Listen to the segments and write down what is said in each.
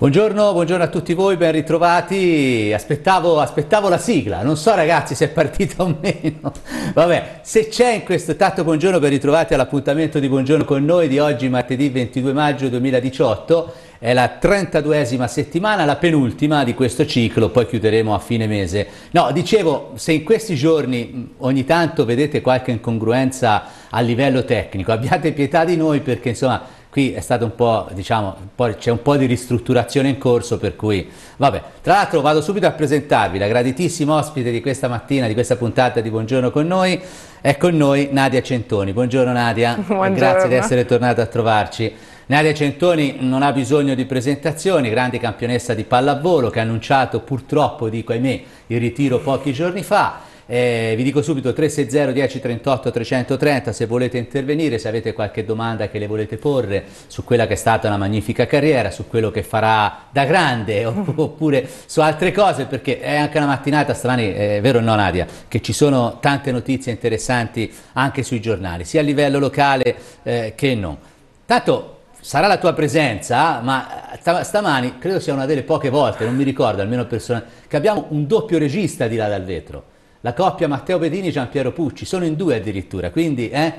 Buongiorno, buongiorno, a tutti voi, ben ritrovati. Aspettavo, aspettavo, la sigla, non so ragazzi se è partita o meno. Vabbè, se c'è in questo tanto buongiorno, ben ritrovati all'appuntamento di Buongiorno con noi di oggi, martedì 22 maggio 2018. È la 32esima settimana, la penultima di questo ciclo, poi chiuderemo a fine mese. No, dicevo, se in questi giorni ogni tanto vedete qualche incongruenza a livello tecnico, abbiate pietà di noi perché insomma qui è stato un po', diciamo, c'è un po' di ristrutturazione in corso per cui, vabbè, tra l'altro vado subito a presentarvi la graditissima ospite di questa mattina, di questa puntata di Buongiorno con noi, è con noi Nadia Centoni, buongiorno Nadia, buongiorno. grazie di essere tornata a trovarci. Nadia Centoni non ha bisogno di presentazioni, grande campionessa di pallavolo che ha annunciato purtroppo, dico ahimè, il ritiro pochi giorni fa, eh, vi dico subito 360 10 38 330 se volete intervenire, se avete qualche domanda che le volete porre su quella che è stata una magnifica carriera, su quello che farà da grande oppure su altre cose perché è anche una mattinata strani, è eh, vero o no Nadia, che ci sono tante notizie interessanti anche sui giornali, sia a livello locale eh, che non. Tanto sarà la tua presenza, ma eh, stamani credo sia una delle poche volte, non mi ricordo almeno personalmente, che abbiamo un doppio regista di là dal vetro. La coppia Matteo Pedini e Gian Piero Pucci, sono in due addirittura, quindi eh,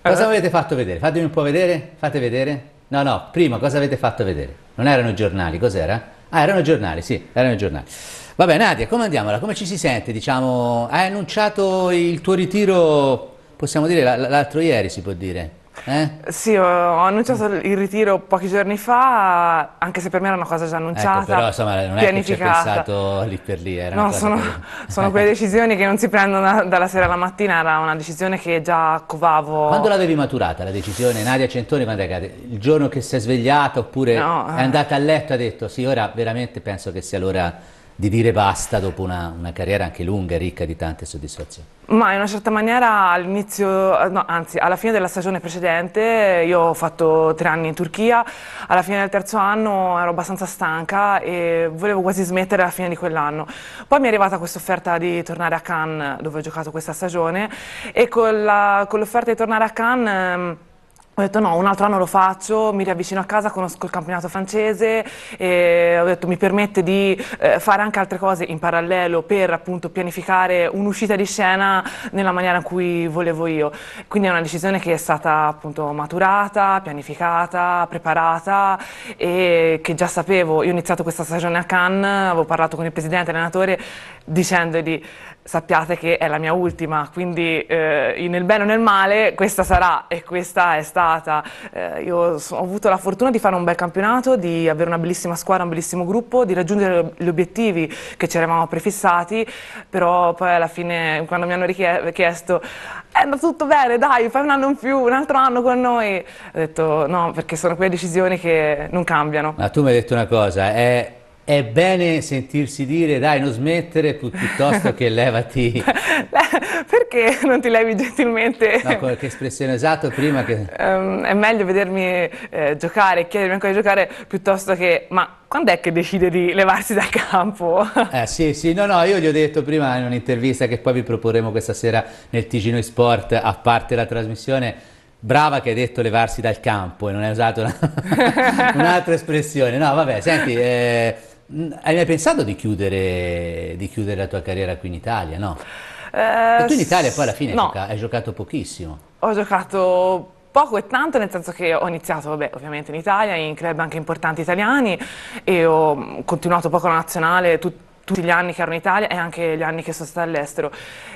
cosa avete fatto vedere? Fatemi un po' vedere, fate vedere. No, no, prima cosa avete fatto vedere? Non erano giornali, cos'era? Ah, erano giornali, sì, erano giornali. Vabbè, Nadia, come andiamo? Come ci si sente? Diciamo, hai annunciato il tuo ritiro, possiamo dire, l'altro ieri si può dire. Eh? Sì, ho annunciato il ritiro pochi giorni fa, anche se per me era una cosa già ecco, annunciata, ecco, però, insomma, non è che ci pianificata. pensato lì per lì, no, sono, che... sono, quelle decisioni che non si prendono dalla sera alla mattina, era una decisione che già covavo. Quando l'avevi maturata la decisione, Nadia Centoni, quando è caduta? il giorno che si è svegliata oppure no, è andata eh. a letto e ha detto sì, ora veramente penso che sia l'ora di dire basta dopo una, una carriera anche lunga e ricca di tante soddisfazioni? Ma in una certa maniera all'inizio, eh, no, anzi alla fine della stagione precedente, eh, io ho fatto tre anni in Turchia, alla fine del terzo anno ero abbastanza stanca e volevo quasi smettere alla fine di quell'anno. Poi mi è arrivata questa offerta di tornare a Cannes, dove ho giocato questa stagione, e con l'offerta di tornare a Cannes ehm, ho detto no, un altro anno lo faccio, mi riavvicino a casa, conosco il campionato francese, ho detto mi permette di eh, fare anche altre cose in parallelo per appunto pianificare un'uscita di scena nella maniera in cui volevo io. Quindi è una decisione che è stata appunto maturata, pianificata, preparata e che già sapevo, io ho iniziato questa stagione a Cannes, avevo parlato con il presidente l'allenatore dicendogli sappiate che è la mia ultima, quindi eh, nel bene o nel male questa sarà e questa è stata. Eh, io ho avuto la fortuna di fare un bel campionato, di avere una bellissima squadra, un bellissimo gruppo, di raggiungere gli obiettivi che ci eravamo prefissati, però poi alla fine quando mi hanno chiesto è andato tutto bene, dai, fai un anno in più, un altro anno con noi, ho detto no, perché sono quelle decisioni che non cambiano. Ma tu mi hai detto una cosa, è è bene sentirsi dire dai non smettere piuttosto che levati. Perché non ti levi gentilmente? No, qualche espressione esatto prima che... Um, è meglio vedermi eh, giocare, chiedermi ancora di giocare piuttosto che ma quando è che decide di levarsi dal campo? Eh sì, sì, no, no, io gli ho detto prima in un'intervista che poi vi proporremo questa sera nel Ticino Sport a parte la trasmissione brava che hai detto levarsi dal campo e non hai usato un'altra espressione. No, vabbè, senti, eh, hai mai pensato di chiudere, di chiudere la tua carriera qui in Italia, no? Eh, tu in Italia poi alla fine no. hai giocato pochissimo. Ho giocato poco e tanto, nel senso che ho iniziato, vabbè, ovviamente in Italia, in club anche importanti italiani e ho mm, continuato poco la nazionale, tut- tutti gli anni che ero in Italia e anche gli anni che sono stata all'estero.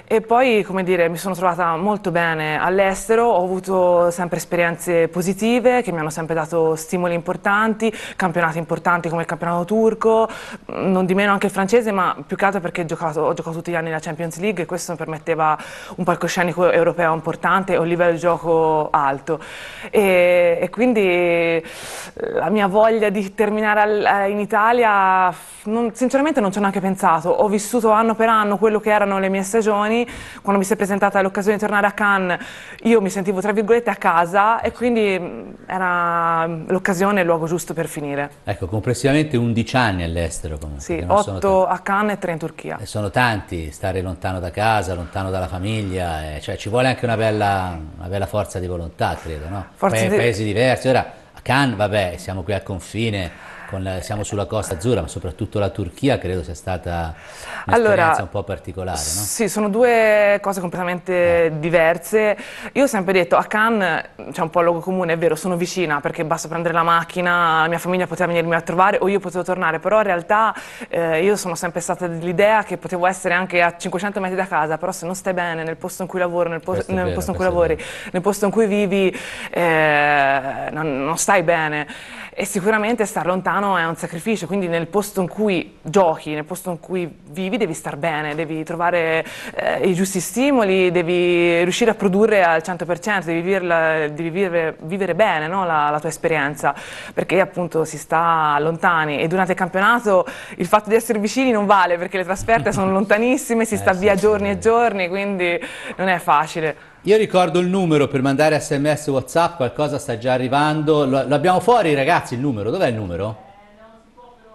E poi, come dire, mi sono trovata molto bene all'estero, ho avuto sempre esperienze positive che mi hanno sempre dato stimoli importanti, campionati importanti come il campionato turco, mm, non di meno anche il francese, ma più che altro perché ho giocato, ho giocato tutti gli anni la Champions League e questo mi permetteva un palcoscenico europeo importante e un livello di gioco alto. E, e quindi eh, la mia voglia di terminare al, eh, in Italia, non, sinceramente non c'è neanche neanche pensato. Ho vissuto anno per anno quello che erano le mie stagioni. Quando mi si è presentata l'occasione di tornare a Cannes, io mi sentivo tra virgolette a casa e quindi mm, era mm, l'occasione e il luogo giusto per finire. Ecco, complessivamente 11 anni all'estero comunque. Sì, 8 a Cannes e 3 in Turchia. E sono tanti, stare lontano da casa, lontano dalla famiglia, eh, cioè ci vuole anche una bella, una bella, forza di volontà, credo, no? Forza Poi, di... paesi diversi. Ora, a Cannes, vabbè, siamo qui al confine la, siamo sulla costa azzurra, ma soprattutto la Turchia credo sia stata un'esperienza allora, un po' particolare. No? Sì, sono due cose completamente eh. diverse. Io ho sempre detto, a Cannes c'è un po' il luogo comune, è vero, sono vicina perché basta prendere la macchina, la mia famiglia poteva venirmi a trovare o io potevo tornare, però in realtà eh, io sono sempre stata dell'idea che potevo essere anche a 500 metri da casa, però se non stai bene nel posto in cui lavoro, nel, posto, nel vero, posto in cui lavori, nel posto in cui vivi, eh, non, non stai bene. E sicuramente star lontano umano è un sacrificio, quindi nel posto in cui giochi, nel posto in cui vivi devi star bene, devi trovare eh, i giusti stimoli, devi riuscire a produrre al 100%, devi, viverla, devi vivere, vivere, bene no? la, la, tua esperienza, perché appunto si sta lontani e durante il campionato il fatto di essere vicini non vale perché le trasferte sono lontanissime, si eh, sta eh, via giorni sì. e giorni, quindi non è facile. Io ricordo il numero per mandare sms WhatsApp, qualcosa sta già arrivando. Lo, lo abbiamo fuori, ragazzi, il numero. Dov'è il numero?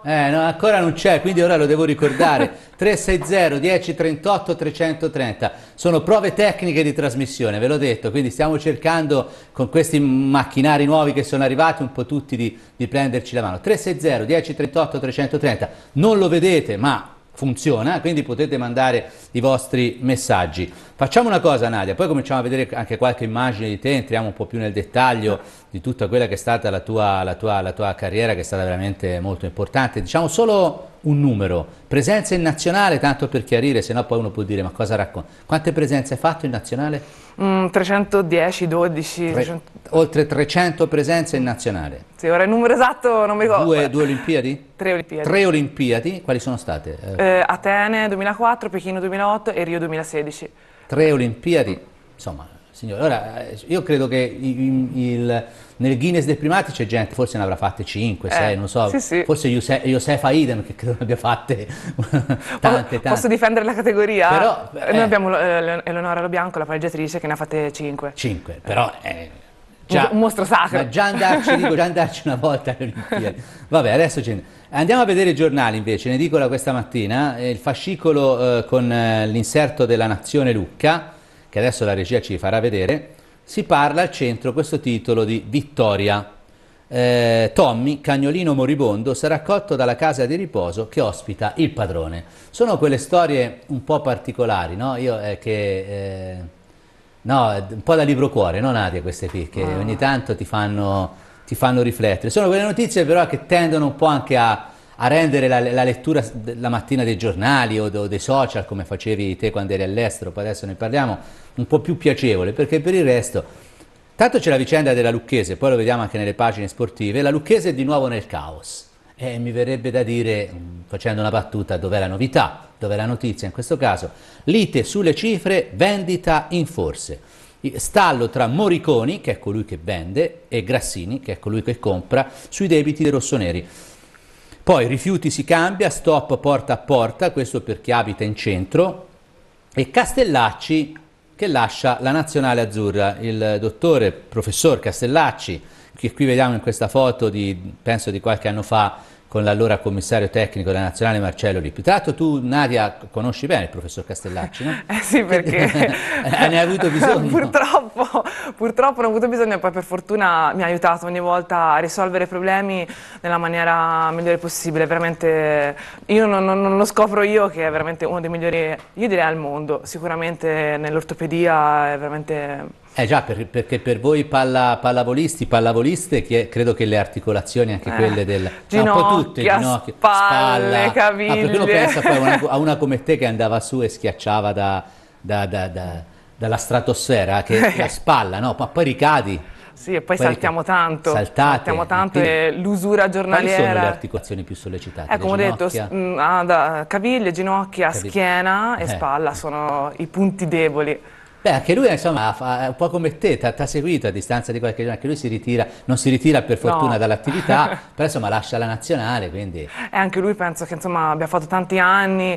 Eh, no, ancora non c'è, quindi ora lo devo ricordare. 360 10 38 330. Sono prove tecniche di trasmissione, ve l'ho detto, quindi stiamo cercando con questi macchinari nuovi che sono arrivati un po' tutti di, di prenderci la mano. 360 10 38 330. Non lo vedete, ma funziona, quindi potete mandare i vostri messaggi. Facciamo una cosa Nadia, poi cominciamo a vedere anche qualche immagine di te, entriamo un po' più nel dettaglio di tutta quella che è stata la tua, la, tua, la tua, carriera, che è stata veramente molto importante. Diciamo solo un numero, presenze in nazionale, tanto per chiarire, se no poi uno può dire ma cosa racconta. Quante presenze hai fatto in nazionale? Mm, 310, 12. 300... Oltre 300 presenze in nazionale. Sì, ora il numero esatto non mi ricordo. Due, due Olimpiadi? Tre Olimpiadi. Tre Olimpiadi, quali sono state? Eh, eh Atene 2004, Pechino 2008 e Rio 2016. Tre Olimpiadi, insomma Signore, ora eh, io credo che il, il, nel Guinness dei primati c'è gente, forse ne avrà fatte 5, 6, eh, non so, sì, sì. forse Josefa Idem che credo ne abbia fatte tante, tante. Posso difendere la categoria? Però, eh, Noi eh. abbiamo eh, Eleonora Lobianco, la pareggiatrice, che ne ha fatte 5. 5, però... Eh, Già, un mostro sacro. Ma già andarci, dico, già andarci una volta alle Olimpiadi. Vabbè, adesso ce Andiamo a vedere i giornali invece, ne dico dicola questa mattina, il fascicolo eh, con l'inserto della Nazione Lucca, che adesso la regia ci farà vedere, si parla al centro questo titolo di Vittoria. Eh, Tommy, cagnolino moribondo, sarà accolto dalla casa di riposo che ospita il padrone. Sono quelle storie un po' particolari, no? Io, eh, che, eh, no, un po' da libro cuore, no Nadia, queste qui, che ah. ogni tanto ti fanno, ti fanno riflettere. Sono quelle notizie però che tendono un po' anche a a rendere la, la, lettura la mattina dei giornali o, o dei social, come facevi te quando eri all'estero, poi adesso ne parliamo, un po' più piacevole, perché per il resto, tanto c'è la vicenda della Lucchese, poi lo vediamo anche nelle pagine sportive, la Lucchese è di nuovo nel caos. E mi verrebbe da dire, mm, facendo una battuta, dov'è la novità, dov'è la notizia in questo caso? Lite sulle cifre, vendita in forze. Stallo tra Moriconi, che è colui che vende, e Grassini, che è colui che compra, sui debiti dei rossoneri. Poi rifiuti si cambia, stop porta a porta, questo per chi abita in centro, e Castellacci che lascia la Nazionale Azzurra, il dottore, professor Castellacci, che qui vediamo in questa foto di, penso di qualche anno fa, con l'allora commissario tecnico della Nazionale Marcello Lippi. Tra l'altro tu, Nadia, conosci bene il professor Castellacci, no? Eh sì, perché... ne ha avuto bisogno. purtroppo, purtroppo ne ho avuto bisogno, poi per fortuna mi ha aiutato ogni volta a risolvere problemi nella maniera migliore possibile. Veramente, io non, non lo scopro io che è veramente uno dei migliori, io direi al mondo, sicuramente nell'ortopedia è veramente eh già, per, perché per voi palla, pallavolisti, pallavoliste, che, credo che le articolazioni, anche eh, quelle del... Ginocchia, un po' tutte, ginocchia, spalle, spalla... Ah, caviglie... Ah, perché uno pensa poi una, a una come te che andava su e schiacciava da, da, da, dalla stratosfera, che è la spalla, no? Ma poi ricadi. Sì, e poi, poi saltiamo tanto. Saltate, saltiamo tanto e l'usura giornaliera. Quali sono le articolazioni più sollecitate? Eh, come ho detto, mm, ah, caviglie, ginocchia, Cavigli. schiena e eh. spalla sono i punti deboli. Beh, anche lui insomma, è un po' come te, ti ha seguito a distanza di qualche giorno, anche lui si ritira, non si ritira per fortuna no. dall'attività, però insomma lascia la nazionale, quindi... E eh, anche lui penso che insomma, abbia fatto tanti anni,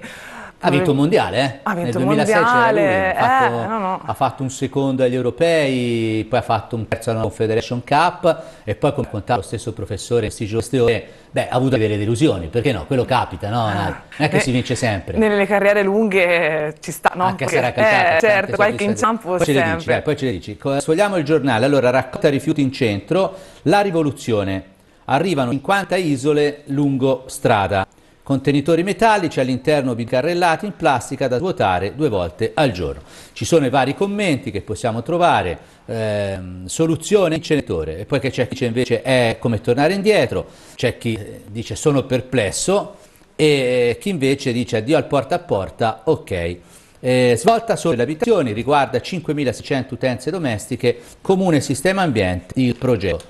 ha vinto un mondiale, eh? Ha vinto Nel 2006 mondiale, lui, ha, fatto, eh, no, no. ha fatto un secondo agli europei, poi ha fatto un terzo alla Confederation Cup e poi come contava lo stesso professore prestigioso, beh, ha avuto delle delusioni, perché no? Quello capita, no? Ah. non è che ne, si vince sempre. Nelle carriere lunghe ci sta, no? Anche perché, se era cantata, Eh, certo, qualche inciampo poi sempre. Ce dici, dai, poi ce le dici. Sfogliamo eh, il giornale, allora raccolta rifiuti in centro, la rivoluzione. Arrivano 50 isole lungo strada contenitori metallici all'interno bicarrellati in plastica da svuotare due volte al giorno. Ci sono i vari commenti che possiamo trovare, eh, soluzione inceneritore, e poi c'è chi dice invece è come tornare indietro, c'è chi eh, dice sono perplesso e chi invece dice addio al porta a porta, ok. Eh, svolta solo le abitazioni, riguarda 5.600 utenze domestiche, comune sistema ambiente, il progetto.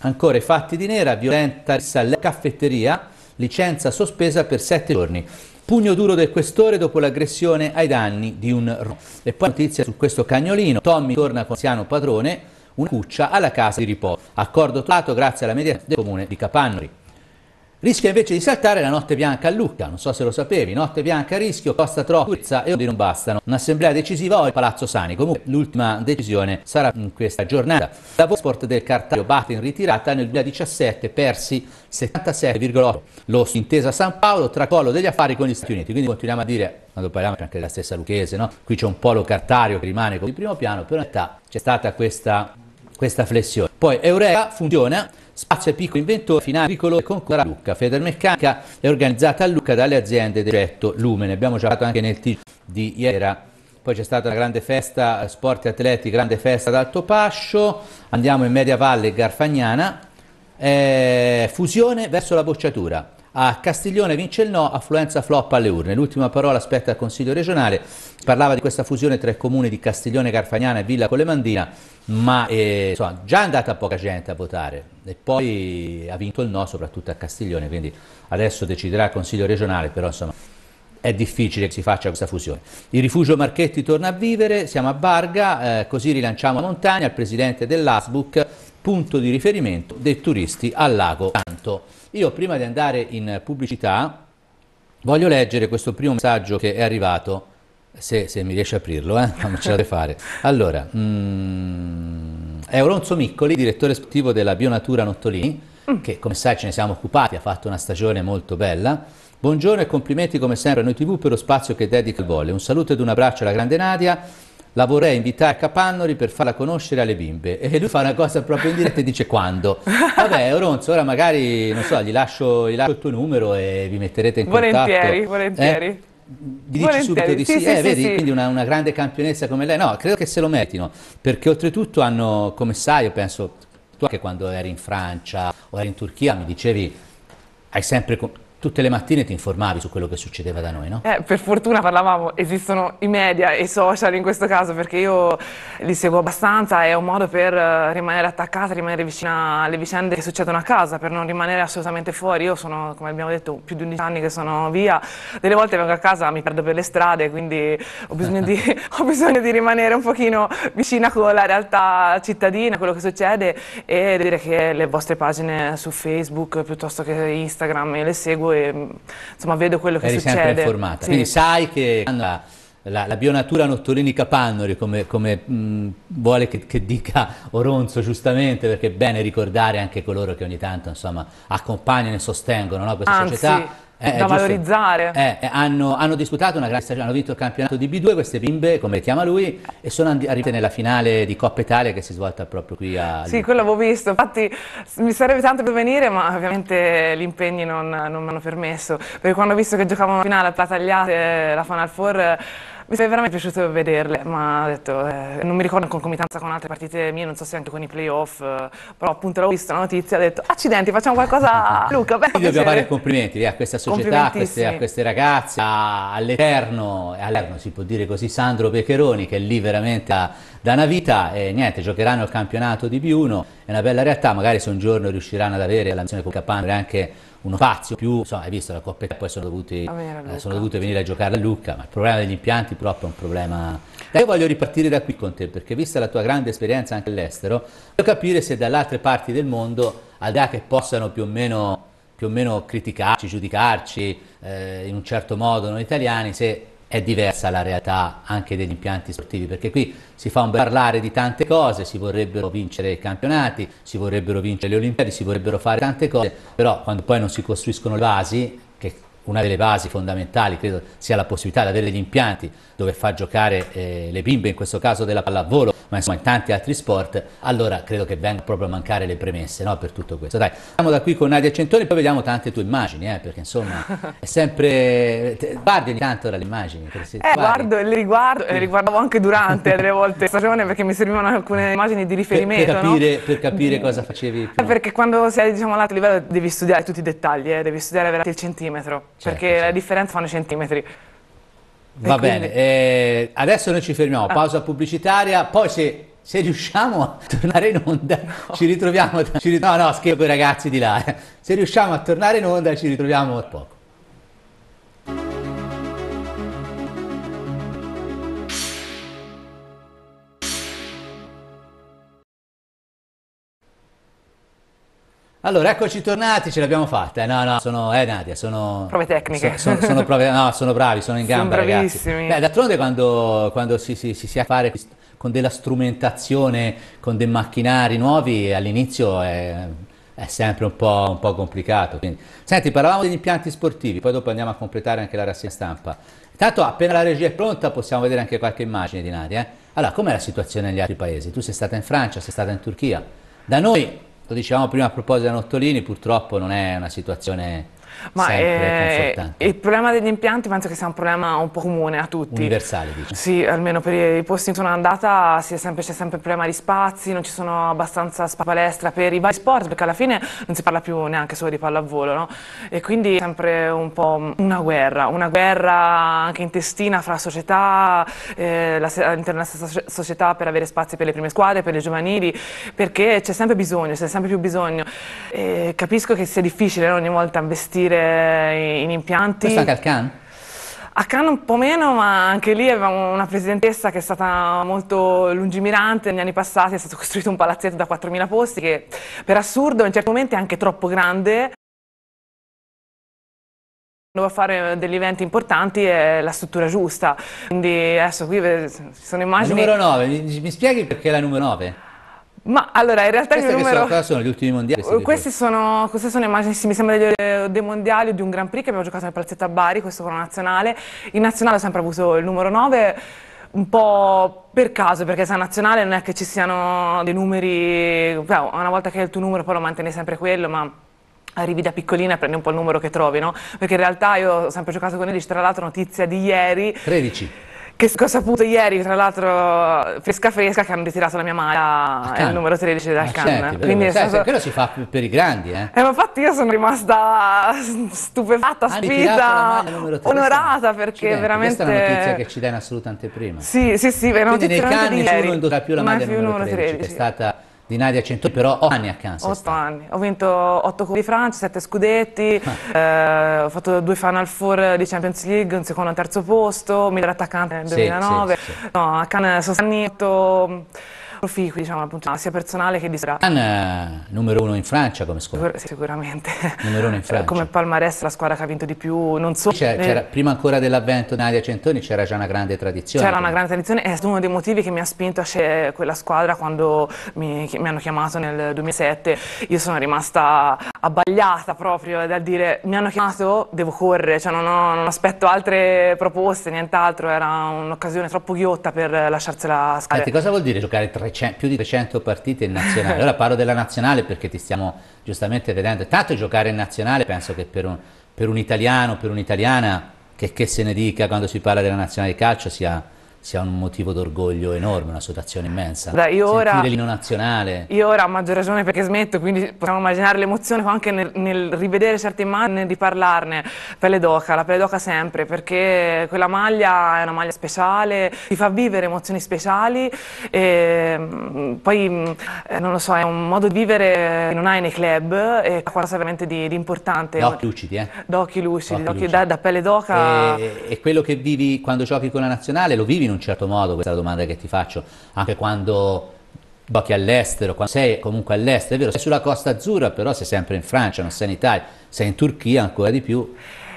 Ancora i fatti di nera, violenta rissa alla caffetteria, licenza sospesa per sette giorni. Pugno duro del questore dopo l'aggressione ai danni di un ro. E poi notizia su questo cagnolino. Tommy torna con anziano padrone, una cuccia alla casa di riposo. Accordo trovato grazie alla media del comune di Capannori. Rischia invece di saltare la notte bianca a Lucca, non so se lo sapevi, notte bianca a rischio, costa troppo, e odi non bastano. Un'assemblea decisiva o il Palazzo Sani, comunque l'ultima decisione sarà in questa giornata. La sport del Cartario batte in ritirata nel 2017, persi 76,8. Lo intesa San Paolo, tracollo degli affari con gli Stati Uniti, quindi continuiamo a dire quando parliamo anche della stessa Lucchese, no? qui c'è un polo cartario che rimane con il primo piano, però in realtà c'è stata questa, questa flessione. Poi Eurea funziona, Spazio al piccolo invento finale agricolo concorrerà a Lucca. Federmeccanica è organizzata a Lucca dalle aziende del progetto Lume. Ne Abbiamo già parlato anche nel titolo di ieri. Poi c'è stata una grande festa, sport e atleti, grande festa ad Alto Pascio. Andiamo in Media Valle e Garfagnana. Eh, fusione verso la bocciatura. A Castiglione vince il no, affluenza flop alle urne. L'ultima parola aspetta il Consiglio regionale. Parlava di questa fusione tra i comuni di Castiglione, Garfagnana e Villa Colemandina, ma eh, insomma, già è andata poca gente a votare e poi ha vinto il no soprattutto a Castiglione, quindi adesso deciderà il Consiglio regionale, però insomma è difficile che si faccia questa fusione. Il rifugio Marchetti torna a vivere, siamo a Barga, eh, così rilanciamo la montagna, il presidente dell'Asbuk, punto di riferimento dei turisti al lago Tanto. Io prima di andare in pubblicità voglio leggere questo primo messaggio che è arrivato, se, se mi riesce a aprirlo, eh? come ce la devo fare. Allora, mm, è Oronzo Miccoli, direttore sportivo della Bionatura Nottolini, che come sai ce ne siamo occupati, ha fatto una stagione molto bella. Buongiorno e complimenti come sempre a Noi TV per lo spazio che dedica al volle. Un saluto ed un abbraccio alla grande Nadia la vorrei invitare a Capannori per farla conoscere alle bimbe. E lui fa una cosa proprio in diretta e dice quando. Vabbè, Oronzo, ora magari, non so, gli lascio, gli lascio il tuo numero e vi metterete in volentieri, contatto. Volentieri, eh? volentieri. Eh? Gli dici subito di sì, sì, sì eh, vedi, sì. quindi una, una, grande campionessa come lei, no, credo che se lo mettino, perché oltretutto hanno, come sai, io penso, tu anche quando eri in Francia o eri in Turchia mi dicevi, hai sempre tutte le mattine ti informavi su quello che succedeva da noi, no? Eh, per fortuna parlavamo, esistono i media e i social in questo caso perché io li seguo abbastanza, è un modo per eh, rimanere attaccata, rimanere vicina alle vicende che succedono a casa, per non rimanere assolutamente fuori. Io sono, come abbiamo detto, più di 11 anni che sono via, delle volte vengo a casa, mi perdo per le strade, quindi ho bisogno di, ho bisogno di rimanere un pochino vicina con la realtà cittadina, quello che succede e dire che le vostre pagine su Facebook piuttosto che Instagram le seguo seguo e mm, insomma vedo quello che Eri succede. Eri sempre informata, sì. quindi sai che la, la, la bionatura nottolinica Capannori, come, come mh, mm, vuole che, che, dica Oronzo giustamente, perché è bene ricordare anche coloro che ogni tanto insomma, accompagnano e sostengono no, questa Anzi, società eh, da valorizzare. Eh, eh, hanno, hanno, disputato una grande stagione, hanno vinto il campionato di B2, queste bimbe, come le chiama lui, e sono arrivate nella finale di Coppa Italia che si svolta proprio qui a... Sì, quello avevo visto, infatti mi sarebbe tanto per venire, ma ovviamente gli impegni non, non mi hanno permesso, perché quando ho visto che giocavano in finale a Platagliate, eh, la Final Four... Mi sarebbe veramente piaciuto vederle, ma detto, eh, non mi ricordo in concomitanza con altre partite mie, non so se anche con i playoff, eh, però appunto l'ho vista la notizia, ho detto, accidenti, facciamo qualcosa a Luca. Beh, dobbiamo fare i complimenti eh, a questa società, a queste, a queste ragazze, all'Eterno, all'Eterno si può dire così, Sandro Pecheroni che è lì veramente da, da una vita e niente, giocheranno il campionato di B1, è una bella realtà, magari se un giorno riusciranno ad avere la missione con Capano anche uno spazio più, insomma hai visto la Coppa Italia poi sono dovuti, eh, sono dovuti venire a giocare a Lucca, ma il problema degli impianti proprio è un problema... Dai, io voglio ripartire da qui con te perché vista la tua grande esperienza anche all'estero, voglio capire se dalle altre parti del mondo, al di là che possano più o meno, più o meno criticarci, giudicarci eh, in un certo modo noi italiani, se è diversa la realtà anche degli impianti sportivi, perché qui si fa un bel parlare di tante cose, si vorrebbero vincere i campionati, si vorrebbero vincere le Olimpiadi, si vorrebbero fare tante cose, però quando poi non si costruiscono le basi, che una delle basi fondamentali credo sia la possibilità di avere degli impianti dove far giocare eh, le bimbe, in questo caso della pallavolo, ma insomma in tanti altri sport, allora credo che vengano proprio a mancare le premesse no, per tutto questo. Dai, andiamo da qui con Nadia Centoni, poi vediamo tante tue immagini, eh, perché insomma è sempre... Guardi ogni tanto le immagini. Eh, guardi. guardo e le riguardo, le riguardavo anche durante delle volte stagione perché mi servivano alcune immagini di riferimento. Per, per capire, no? per capire cosa facevi. Più. Perché quando sei diciamo, all'alto livello devi studiare tutti i dettagli, eh, devi studiare veramente il centimetro, certo, perché certo. la differenza fanno i centimetri. Va e bene, quindi... eh, adesso noi ci fermiamo, ah. pausa pubblicitaria, poi se se riusciamo a tornare in onda no. ci ritroviamo ci rit no no scherzo ragazzi di là eh. se riusciamo a tornare in onda ci ritroviamo a poco Allora, eccoci tornati, ce l'abbiamo fatta. Eh, no, no, sono, eh Nadia, sono... Prove tecniche. So, so, sono, prove, no, sono bravi, sono in gamba, sono bravissimi. ragazzi. Beh, d'altronde quando, quando si, si, si, si fare con della strumentazione, con dei macchinari nuovi, all'inizio è, è sempre un po', un po complicato. Quindi. Senti, parlavamo degli impianti sportivi, poi dopo andiamo a completare anche la rassegna stampa. Intanto, appena la regia è pronta, possiamo vedere anche qualche immagine di Nadia. Eh? Allora, com'è la situazione negli altri paesi? Tu sei stata in Francia, sei stata in Turchia. Da noi lo dicevamo prima a proposito di Nottolini, purtroppo non è una situazione ma è, eh, il problema degli impianti penso che sia un problema un po' comune a tutti. Universale, dici? Sì, almeno per i posti in cui andata c'è sempre, sempre il problema di spazi, non ci sono abbastanza palestra per i vari sport, perché alla fine non si parla più neanche solo di pallavolo, no? E quindi è sempre un po' una guerra, una guerra anche intestina fra società, eh, all'interno della stessa società per avere spazi per le prime squadre, per le giovanili, perché c'è sempre bisogno, c'è sempre più bisogno. E capisco che sia difficile ogni volta investire investire in impianti. Questo anche al CAN? A Cannes un po' meno, ma anche lì avevamo una presidentessa che è stata molto lungimirante. Negli anni passati è stato costruito un palazzetto da 4.000 posti che per assurdo in certi momenti è anche troppo grande. Doveva fare degli eventi importanti e la struttura giusta. Quindi adesso qui eh, ci sono immagini... La numero 9, mi, mi spieghi perché la numero 9? Ma allora, in realtà Queste il numero... Sono, sono gli ultimi mondiali? Queste, questi sono, queste sono immagini, sì, mi sembra dei, dei mondiali o di un Grand Prix che abbiamo giocato nel Palazzetto a Bari, questo con la nazionale. In nazionale ho sempre avuto il numero 9, un po' per caso, perché se nazionale non è che ci siano dei numeri... Una volta che hai il tuo numero poi lo mantieni sempre quello, ma arrivi da piccolina e prendi un po' il numero che trovi, no? Perché in realtà io ho sempre giocato con 11, tra l'altro notizia di ieri... 13 che ho saputo ieri, tra l'altro, fresca fresca, che hanno ritirato la mia maglia il numero 13 del ah, Cannes. Certo, Quindi è stato... quello si fa per i grandi, eh? eh ma infatti io sono rimasta stupefatta, ah, spinta, onorata, perché Accidenti, veramente... Questa è una notizia che ci dà in assoluta anteprima. Sì, sì, sì, è una notizia Quindi nel Cannes nessuno indurrà più la maglia numero 13, 13. è stata di Nadia Centoni, però 8 anni a Kansas. 8 anni, ho vinto 8 Coppa di Francia, 7 scudetti, eh, ho fatto due Final Four di Champions League, un secondo e un terzo posto, miglior attaccante nel 2009. Sì, sì, sì. No, a Cannes sono stato 8 proficui diciamo dal sia personale che di Anna, eh, numero uno in Francia come squadra. Sicur sicuramente. Numero uno in Francia. come Palmarès, la squadra che ha vinto di più, non so. Le... Eh, prima ancora dell'avvento di Nadia Centoni c'era già una grande tradizione. C'era una grande tradizione e è stato uno dei motivi che mi ha spinto a scegliere quella squadra quando mi, mi hanno chiamato nel 2007. Io sono rimasta abbagliata proprio dal dire mi hanno chiamato, devo correre, cioè non, ho, non aspetto altre proposte, nient'altro, era un'occasione troppo ghiotta per lasciarsela scadere. Senti, cosa vuol dire giocare tre 300, più di 300 partite in nazionale. Ora parlo della nazionale perché ti stiamo giustamente vedendo. Tanto giocare in nazionale penso che per un, per un italiano, per un'italiana, che, che se ne dica quando si parla della nazionale di calcio sia sia un motivo d'orgoglio enorme, una situazione immensa. Beh, io ora, l'ino nazionale. Io ora ho maggior ragione perché smetto, quindi possiamo immaginare l'emozione anche nel, nel rivedere certe immagini, nel riparlarne. Pelle d'oca, la pelle d'oca sempre, perché quella maglia è una maglia speciale, ti fa vivere emozioni speciali e mm, poi, mm, eh, non lo so, è un modo di vivere che non hai nei club è qualcosa veramente di, di importante. D'occhi lucidi, eh? D'occhi lucidi, d'occhi da, da, pelle d'oca. E, e quello che vivi quando giochi con la nazionale lo vivi in un certo modo, questa è la domanda che ti faccio, anche quando Bocchi all'estero, quando sei comunque all'estero, è vero, sei sulla Costa Azzurra, però sei sempre in Francia, non sei in Italia, sei in Turchia ancora di più.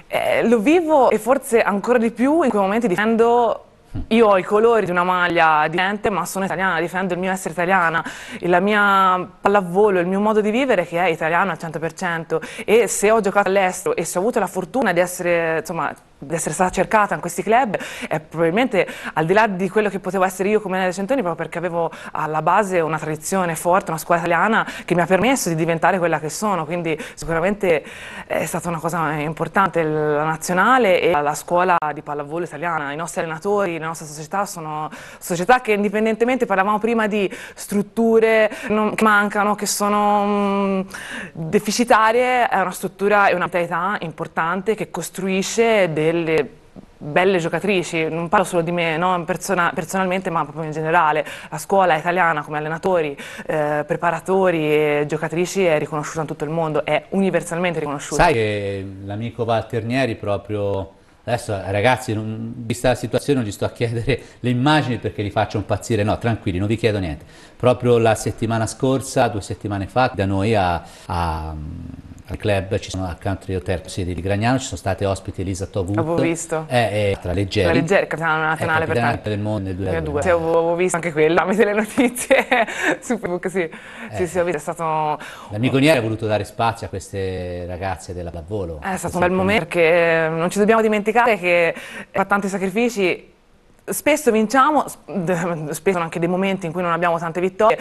Eh, lo vivo e forse ancora di più in quei momenti dicendo hm. io ho i colori di una maglia di differente, ma sono italiana, difendo il mio essere italiana, la mia pallavolo, il mio modo di vivere che è italiano al 100%. E se ho giocato all'estero e se ho avuto la fortuna di essere, insomma, di essere stata cercata in questi club è probabilmente al di là di quello che potevo essere io come Nea De Centoni proprio perché avevo alla base una tradizione forte, una scuola italiana che mi ha permesso di diventare quella che sono, quindi sicuramente è stata una cosa importante la nazionale e la scuola di pallavolo italiana, i nostri allenatori, la nostra società sono società che indipendentemente parlavamo prima di strutture non, che mancano, che sono mh, deficitarie, è una struttura e una mentalità importante che costruisce dei delle belle giocatrici, non parlo solo di me no? Persona personalmente ma proprio in generale, la scuola italiana come allenatori, eh, preparatori e giocatrici è riconosciuta in tutto il mondo, è universalmente riconosciuta. Sai che l'amico Valternieri proprio, adesso ragazzi non, vista la situazione non gli sto a chiedere le immagini perché li faccio impazzire, no tranquilli non vi chiedo niente, proprio la settimana scorsa, due settimane fa da noi a, a al club, ci sono al Country Hotel Siri di Gragnano, ci sono state ospiti Elisa Tovut. Avevo visto. È, è tra leggeri. Tra leggeri, capitano nazionale per tanto. del mondo nel 2002. Sì, avevo, avevo, visto anche quella, avete delle notizie su Facebook, sì. Eh. Sì, sì, ho visto, è stato... L'amico Nieri ha voluto dare spazio a queste ragazze della Lavolo. Eh, è stato un bel momento perché eh, non ci dobbiamo dimenticare che fa tanti sacrifici spesso vinciamo, spesso anche dei momenti in cui non abbiamo tante vittorie,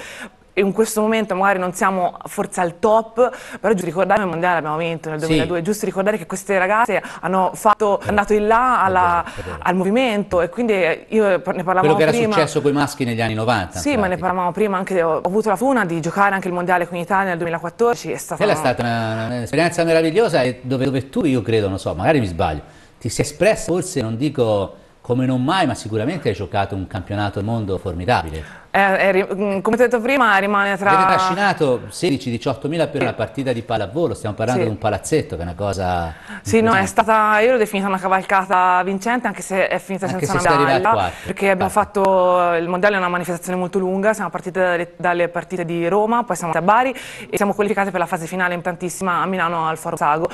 in questo momento magari non siamo forse al top, però giusto ricordare il mondiale abbiamo vinto nel 2002, sì. giusto ricordare che queste ragazze hanno fatto, eh. andato in là alla, è al movimento e quindi io ne parlavo prima. Quello che era prima, successo con i maschi negli anni 90. Sì, ma ne parlavamo prima, anche, ho avuto la fortuna di giocare anche il mondiale qui in Italia nel 2014, è stata, una... stata un'esperienza meravigliosa dove, dove tu, io credo, non so, magari mi sbaglio, ti sei espressa, forse non dico come non mai, ma sicuramente hai giocato un campionato al mondo formidabile. È, eh, è, eh, mm, come ti ho detto prima, rimane tra... Avete trascinato 16-18 mila per una partita di pallavolo, stiamo parlando sì. di un palazzetto, che è una cosa... Sì, no, è stata, io l'ho definita una cavalcata vincente, anche se è finita anche senza se una medaglia, quarto, perché abbiamo quarto. fatto, il Mondiale è una manifestazione molto lunga, siamo partiti dalle, dalle, partite di Roma, poi siamo andati a Bari e siamo qualificate per la fase finale importantissima a Milano al Foro Sago.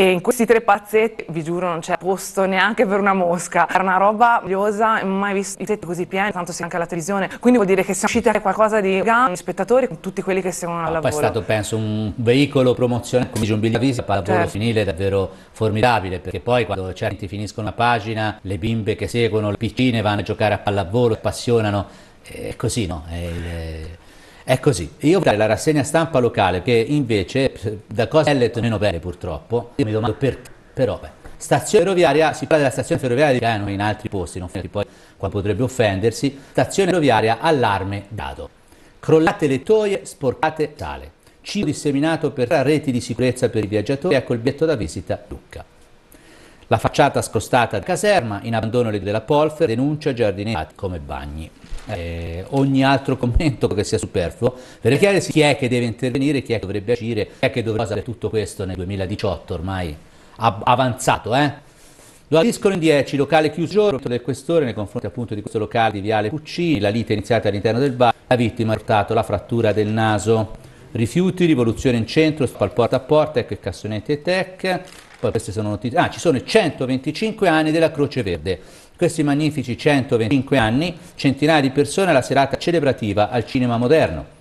E in questi tre pazzetti, vi giuro, non c'è posto neanche per una mosca. Era una roba meravigliosa, mai visto i tetti così pieni, tanto sia anche alla televisione. Quindi vuol dire che siamo usciti a fare qualcosa di grande, gli spettatori, con tutti quelli che seguono al lavoro. Poi è stato, penso, un veicolo promozione, come dice un bigliavisa, pallavolo certo. finile davvero formidabile, perché poi quando certi finiscono la pagina, le bimbe che seguono le piccine vanno a giocare a pallavolo, appassionano, è così, no? È il... È così. Io vorrei la rassegna stampa locale, che invece, da cose letto meno bene purtroppo, io mi domando perché, però beh. Stazione ferroviaria, si parla della stazione ferroviaria di Milano in altri posti, non fino poi qua potrebbe offendersi. Stazione ferroviaria, allarme dato. Crollate le toie, sporcate sale. Cibo disseminato per reti di sicurezza per i viaggiatori, ecco il biglietto da visita Lucca. La facciata scostata da caserma, in abbandono della polfer, denuncia giardini come bagni eh, ogni altro commento che sia superfluo, per chiarire chi è che deve intervenire, chi è che dovrebbe agire, chi è che dovrebbe fare tutto questo nel 2018 ormai avanzato, eh? Lo adiscono in 10, locale chiuso del questore nei confronti appunto di questo locale di Viale Puccini, la lite iniziata all'interno del bar, la vittima ha portato la frattura del naso rifiuti, rivoluzione in centro, al porta a porta, ecco i cassonetti e tech, poi queste sono notizie, ah ci sono i 125 anni della Croce Verde, questi magnifici 125 anni, centinaia di persone alla serata celebrativa al cinema moderno.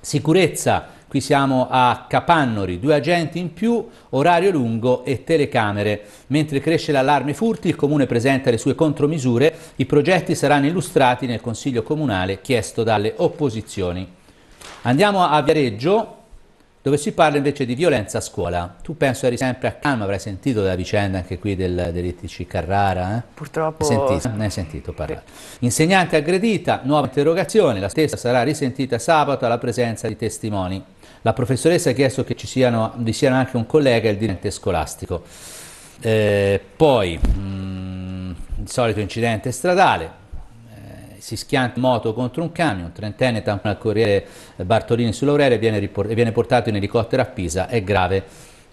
Sicurezza, qui siamo a Capannori, due agenti in più, orario lungo e telecamere. Mentre cresce l'allarme furti, il Comune presenta le sue contromisure, i progetti saranno illustrati nel Consiglio Comunale chiesto dalle opposizioni. Andiamo a Viareggio, dove si parla invece di violenza a scuola. Tu penso eri sempre a calma, avrai sentito della vicenda anche qui del, dell'ITC Carrara. Eh? Purtroppo... Sentito, ne hai sentito parlare. Insegnante aggredita, nuova interrogazione, la stessa sarà risentita sabato alla presenza di testimoni. La professoressa ha chiesto che ci siano, vi siano anche un collega e il dirigente scolastico. Eh, poi, mh, mm, il solito incidente stradale, si schianta in moto contro un camion, trentenne tampa al corriere eh, Bartolini sull'Aurelio viene, viene portato in elicottero a Pisa, è grave.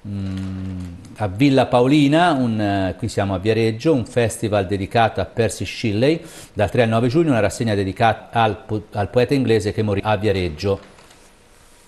Mm, a Villa Paolina, un, eh, qui siamo a Viareggio, un festival dedicato a Percy Shelley, dal 3 al 9 giugno una rassegna dedicata al, al poeta inglese che morì a Viareggio.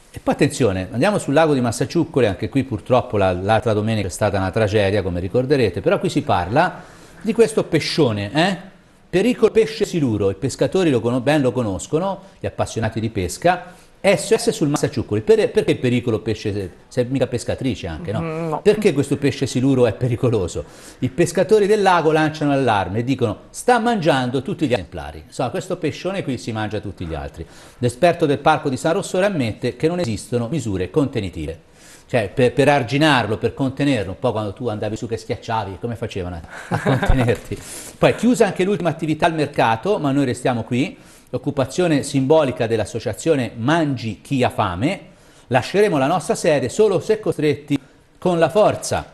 E poi attenzione, andiamo sul lago di Massacciuccoli, anche qui purtroppo l'altra domenica è stata una tragedia, come ricorderete, però qui si parla di questo pescione, eh? Pericolo pesce siluro, i pescatori lo ben lo conoscono, gli appassionati di pesca, SOS sul Massacciuccoli, per, perché pericolo pesce, sei mica pescatrice anche, no? Mm, no? Perché questo pesce siluro è pericoloso? I pescatori del lago lanciano allarme e dicono sta mangiando tutti gli esemplari, Insomma, questo pescione qui si mangia tutti gli altri. L'esperto del parco di San Rossore ammette che non esistono misure contenitive. Cioè, per, per, arginarlo, per contenerlo, un po' quando tu andavi su che schiacciavi, come facevano a, a contenerti? Poi chiusa anche l'ultima attività al mercato, ma noi restiamo qui, l'occupazione simbolica dell'associazione Mangi chi ha fame, lasceremo la nostra sede solo se costretti con la forza.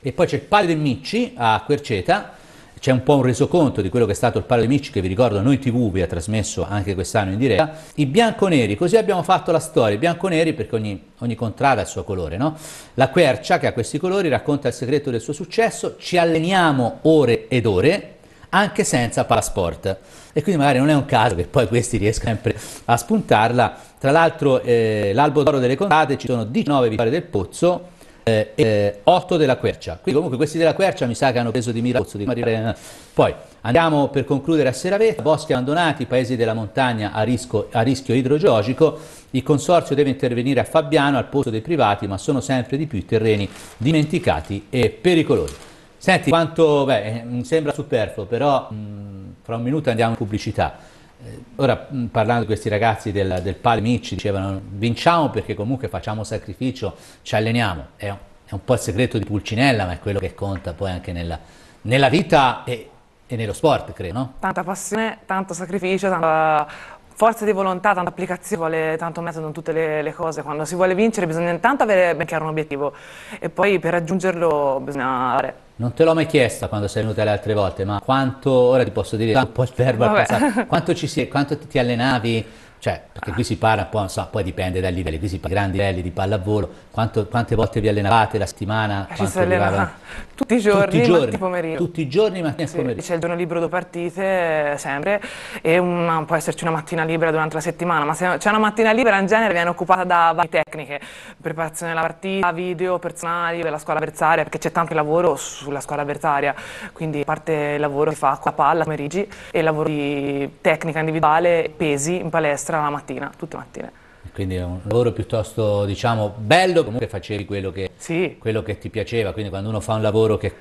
E poi c'è il padre Micci a Querceta, c'è un po' un resoconto di quello che è stato il Palo dei Micci che vi ricordo noi TV vi ha trasmesso anche quest'anno in diretta, i bianconeri, così abbiamo fatto la storia, i bianconeri perché ogni, ogni contrada ha il suo colore, no? La quercia che ha questi colori racconta il segreto del suo successo, ci alleniamo ore ed ore anche senza parasport e quindi magari non è un caso che poi questi riescano sempre a spuntarla, tra l'altro eh, l'albo d'oro delle contrade ci sono 19 vittorie del Pozzo, eh, eh, 8 della Quercia. Quindi comunque questi della Quercia mi sa che hanno preso di mira Pozzo di Maria. Poi andiamo per concludere a Seravetta, boschi abbandonati, paesi della montagna a rischio, a rischio idrogeologico. Il consorzio deve intervenire a Fabiano al posto dei privati, ma sono sempre di più i terreni dimenticati e pericolosi. Senti, quanto, beh, eh, sembra superfluo, però mh, mm, fra un minuto andiamo in pubblicità. Eh, ora, mm, parlando di questi ragazzi del, del Pale dicevano vinciamo perché comunque facciamo sacrificio, ci alleniamo. È un, è un, po' il segreto di Pulcinella, ma è quello che conta poi anche nella, nella vita e, e nello sport, credo. No? Tanta passione, tanto sacrificio, tanta forza di volontà, tanta applicazione, vuole tanto metodo in tutte le, le, cose. Quando si vuole vincere bisogna intanto avere ben chiaro un obiettivo e poi per raggiungerlo bisogna avere. Non te l'ho mai chiesta quando sei venuta le altre volte, ma quanto, ora ti posso dire, un po' il verbo al passato, quanto ci sei, quanto ti allenavi? Cioè, perché qui si parla, poi, so, poi dipende dai livelli, qui si parla di grandi livelli di pallavolo, Quanto, quante volte vi allenavate la settimana? Eh, ci si allenava tutti i giorni, tutti i giorni, pomeriggio. Tutti i giorni, mattina sì, pomeriggio. C'è il giorno libero dopo partite, eh, sempre, e una, può esserci una mattina libera durante la settimana, ma se c'è una mattina libera in genere viene occupata da varie tecniche, preparazione della partita, video personali della squadra avversaria, perché c'è tanto lavoro sulla squadra avversaria, quindi parte il lavoro che fa con la palla, pomeriggi, e lavoro di tecnica individuale, pesi in palestra palestra la mattina, tutte le mattine. Quindi è un lavoro piuttosto, diciamo, bello, comunque facevi quello che, sì. quello che ti piaceva, quindi quando uno fa un lavoro che,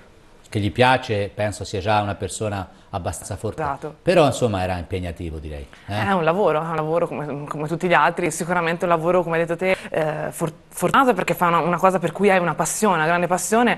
che gli piace, penso sia già una persona abbastanza fortunato. Però insomma era impegnativo direi. Eh? È un lavoro, è un lavoro come, come, tutti gli altri, sicuramente un lavoro come hai detto te eh, fortunato perché fa una, una, cosa per cui hai una passione, una grande passione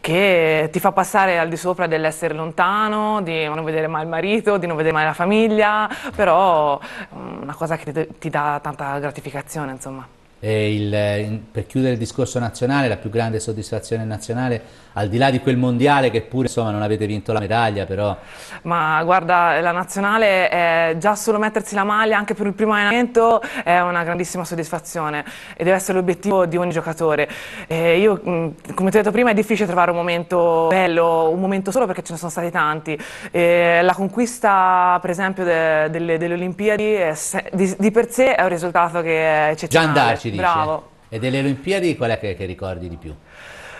che ti fa passare al di sopra dell'essere lontano, di non vedere mai il marito, di non vedere mai la famiglia, però mm, una cosa che ti dà tanta gratificazione insomma. Il, per chiudere il discorso nazionale, la più grande soddisfazione nazionale, al di là di quel mondiale che pure insomma, non avete vinto la medaglia però. Ma guarda, la nazionale è già solo mettersi la maglia anche per il primo allenamento è una grandissima soddisfazione e deve essere l'obiettivo di ogni giocatore. E io, mm, come ti ho detto prima, è difficile trovare un momento bello, un momento solo perché ce ne sono stati tanti. E la conquista per esempio de, delle, delle, Olimpiadi è, di, di, per sé è un risultato che è eccezionale. Già andarci si dice. Bravo. E delle Olimpiadi qual è che, che ricordi di più?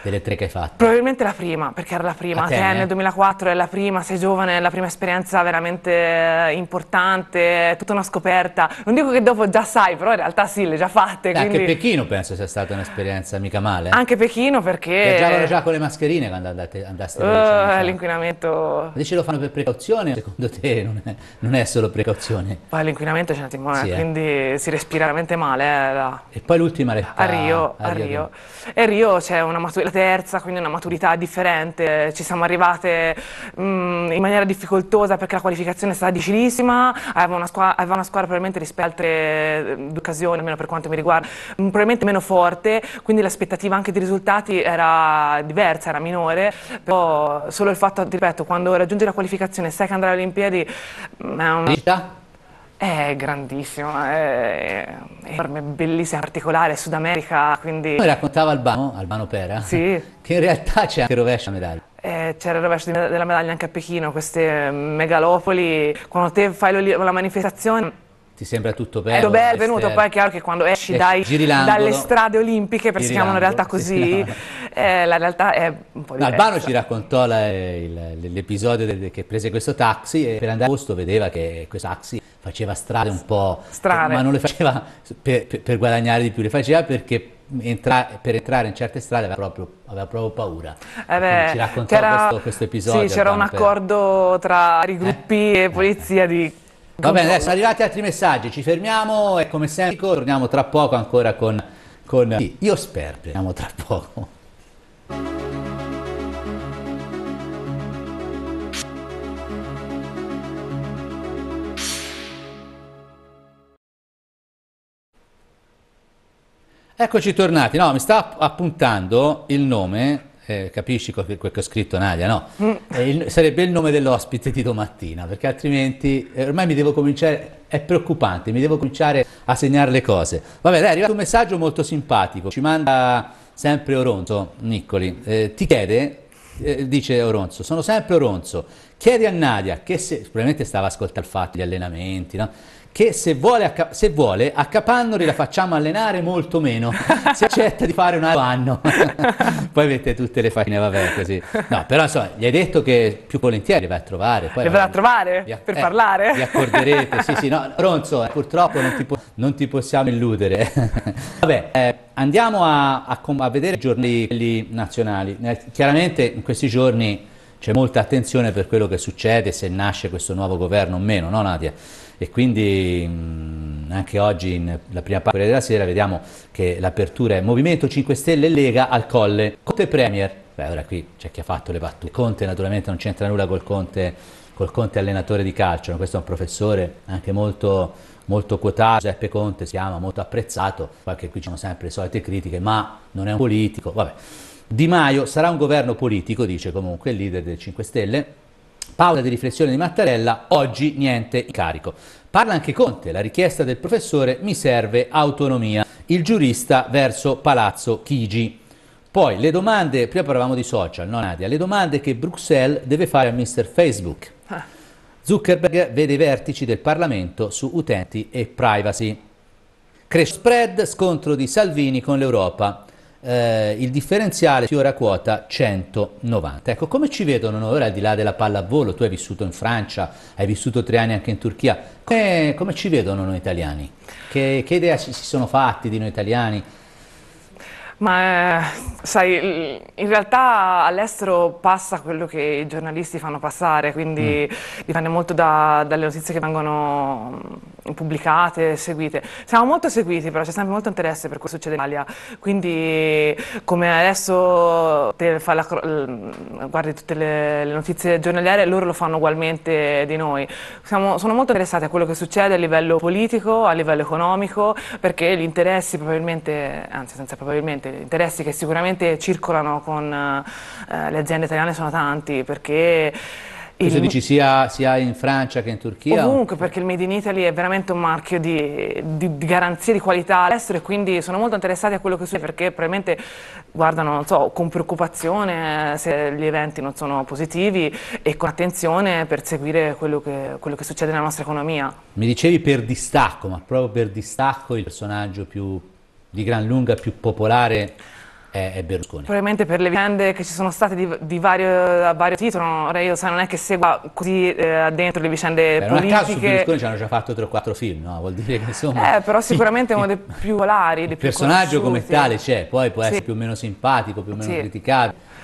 delle tre che hai fatto? Probabilmente la prima, perché era la prima, Atene nel 2004 eh? è la prima, sei giovane, è la prima esperienza veramente eh, importante, è tutta una scoperta. Non dico che dopo già sai, però in realtà sì, le già fatte. Eh, quindi... Anche Pechino penso sia stata un'esperienza mica male. Anche Pechino perché... Viaggiavano già con le mascherine quando andate, andaste uh, L'inquinamento... Invece lo fanno per precauzione, secondo te non è, non è solo precauzione? Poi l'inquinamento c'è un attimo, sì, eh. quindi si respira veramente male. Eh, la... E poi l'ultima realtà... A Rio, a Rio. A Rio. Rio c'è una maturità della terza, quindi una maturità differente. Ci siamo arrivate mh, mm, in maniera difficoltosa perché la qualificazione è stata difficilissima, aveva una, squadra, aveva una squadra probabilmente rispetto ad altre eh, due occasioni, almeno per quanto mi riguarda, mh, mm, probabilmente meno forte, quindi l'aspettativa anche di risultati era diversa, era minore, però solo il fatto, ripeto, quando raggiungi la qualificazione sai che andrai alle Olimpiadi... Mm, è un... È grandissima, è enorme, bellissima, particolare, Sud America, quindi... Come raccontava Albano, Albano Pera, sì. che in realtà c'è anche il rovescio della medaglia. Eh, c'era il rovescio della medaglia anche a Pechino, queste megalopoli, quando te fai la manifestazione ti sembra tutto bello. Tutto bello, è venuto, poi è chiaro che quando esci eh, dai, dalle strade olimpiche, perché si chiamano in realtà così, eh, la realtà è un po' diversa. Albano ci raccontò eh, l'episodio che prese questo taxi e per andare a posto vedeva che questo taxi faceva strade un po'... Strane. Ma non le faceva per, per, per guadagnare di più, le faceva perché Entra per entrare in certe strade aveva proprio, aveva proprio paura. Eh beh, ci raccontò questo, questo, episodio. Sì, c'era un accordo tra i gruppi eh? e polizia eh. di Va bene, adesso arrivati altri messaggi, ci fermiamo e come sempre torniamo tra poco ancora con... con... Sì, io spero, torniamo tra poco. Eccoci tornati, no, mi sta appuntando il nome eh, capisci quel che ho scritto Nadia, no? Eh, il, sarebbe il nome dell'ospite di domattina, perché altrimenti eh, ormai mi devo cominciare, è preoccupante, mi devo cominciare a segnare le cose. Vabbè, dai, è arrivato un messaggio molto simpatico, ci manda sempre Oronzo Niccoli, eh, ti chiede, eh, dice Oronzo, sono sempre Oronzo, chiedi a Nadia, che se, probabilmente stava ascoltando il fatto, gli allenamenti, no? che se vuole, a, se vuole a Capannori la facciamo allenare molto meno, se accetta di fare un anno, poi mette tutte le faccine, vabbè così. No, però insomma, gli hai detto che più volentieri vai a trovare. Poi, li va a trovare? Vi, per eh, parlare? Vi accorderete, sì sì, no, Ronzo, eh, purtroppo non ti, non ti, possiamo illudere. vabbè, eh, andiamo a, a, a vedere i giorni nazionali. Eh, chiaramente in questi giorni c'è molta attenzione per quello che succede, se nasce questo nuovo governo o meno, no Nadia? E quindi mm, anche oggi, nella prima parte della sera, vediamo che l'apertura è Movimento 5 Stelle Lega al Colle. Conte Premier, beh ora qui c'è chi ha fatto le battute. Conte naturalmente non c'entra nulla col Conte, col Conte allenatore di calcio, no? questo è un professore anche molto, molto quotato, Giuseppe Conte si chiama, molto apprezzato, qualche qui ci sono sempre le solite critiche, ma non è un politico, vabbè. Di Maio sarà un governo politico, dice comunque il leader del 5 Stelle. Pausa di riflessione di Mattarella, oggi niente in carico. Parla anche Conte, la richiesta del professore mi serve autonomia, il giurista verso Palazzo Chigi. Poi le domande, prima parlavamo di social, no Nadia, le domande che Bruxelles deve fare a Mr. Facebook. Ah. Zuckerberg vede i vertici del Parlamento su utenti e privacy. Crash spread, scontro di Salvini con l'Europa eh, il differenziale fiora quota 190. Ecco, come ci vedono noi ora al di là della palla a volo? Tu hai vissuto in Francia, hai vissuto tre anni anche in Turchia. Come, come ci vedono noi italiani? Che, che idea si sono fatti di noi italiani? Ma eh, sai, in realtà all'estero passa quello che i giornalisti fanno passare, quindi mm. dipende molto da, dalle notizie che vengono mm, pubblicate, seguite. Siamo molto seguiti, però c'è sempre molto interesse per quello che succede in Italia. Quindi, come adesso la, mm, guardi tutte le, le, notizie giornaliere, loro lo fanno ugualmente di noi. Siamo, sono molto interessati a quello che succede a livello politico, a livello economico, perché gli interessi probabilmente, anzi senza probabilmente, interessi che sicuramente circolano con eh, eh, le aziende italiane sono tanti perché... Questo dici sia, sia, in Francia che in Turchia? Comunque, perché il Made in Italy è veramente un marchio di, di, di garanzia di qualità all'estero e quindi sono molto interessati a quello che succede perché probabilmente guardano so, con preoccupazione eh, se gli eventi non sono positivi e con attenzione per seguire quello che, quello che succede nella nostra economia. Mi dicevi per distacco, ma proprio per distacco il personaggio più di gran lunga più popolare è, è Berlusconi. Probabilmente per le vicende che ci sono state di, di vario, a vario titolo, io so, non è che segua così eh, dentro le vicende Beh, politiche. Non a caso su Berlusconi ci hanno già fatto 3 o 4 film, no? vuol dire che insomma... Eh, però sicuramente è uno dei più volari, dei Il più personaggio conosciuti. come tale c'è, poi può sì. essere più o meno simpatico, più o meno sì. criticato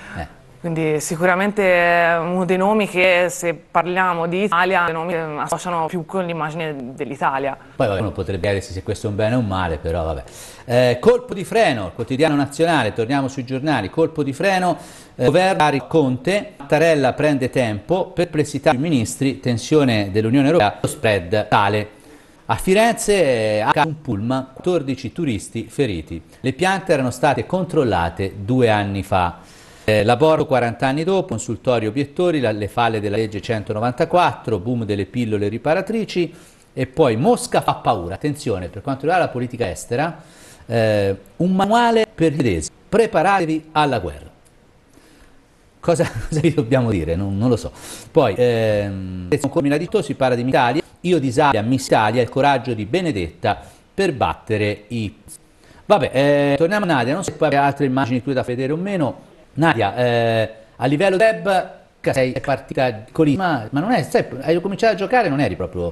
quindi sicuramente eh, uno dei nomi che se parliamo di Italia, i nomi eh, associano più con l'immagine dell'Italia. Poi uno potrebbe chiedersi se questo è un bene o un male, però vabbè. Eh, colpo di freno, quotidiano nazionale, torniamo sui giornali, colpo di freno, eh, governo Conte, Mattarella prende tempo, perplessità dei ministri, tensione dell'Unione Europea, lo spread tale. A Firenze eh, ha un pullman, 14 turisti feriti. Le piante erano state controllate due anni fa. Eh, Laboro 40 anni dopo, consultorio Piettori, le falle della legge 194, boom delle pillole riparatrici e poi Mosca fa paura. Attenzione, per quanto riguarda la politica estera, eh, un manuale per gli inglesi, preparatevi alla guerra. Cosa, cosa vi dobbiamo dire? Non, non lo so. Poi, ehm, con Ditto si parla di Italia, io disaglia, Miss Italia, il coraggio di Benedetta per battere i... Vabbè, eh, torniamo a Nadia, non so se poi altre immagini qui da vedere o meno, Nadia, eh, a livello web sei partita piccolissima, ma non è, sai, hai cominciato a giocare non eri proprio...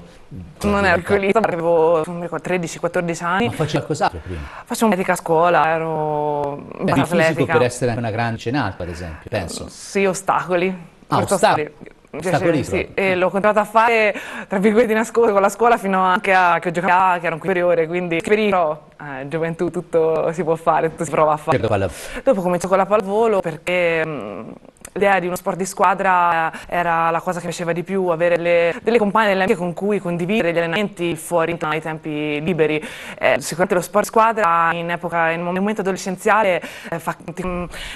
Cioè, non ero piccolissima, avevo 13-14 anni. Ma facevi qualcos'altro prima? Facevo medica a scuola, ero... Eri fisico per essere una grande cenata, ad esempio, penso. Sì, ostacoli. Ah, ostacoli. Piacere, sì. E l'ho continuato a fare, tra virgolette, nascosto con la scuola fino anche a che ho giocato, a che era un superiore, quindi però eh, gioventù tutto si può fare, tutto si prova a fare. Certo, Dopo comincio con la pallavolo perché... Mh, mm, L'idea di uno sport di squadra era la cosa che piaceva di più, avere le, delle compagne, delle amiche con cui condividere gli allenamenti fuori ai tempi liberi. Eh, sicuramente lo sport di squadra in epoca, in un momento adolescenziale eh, fa, ti,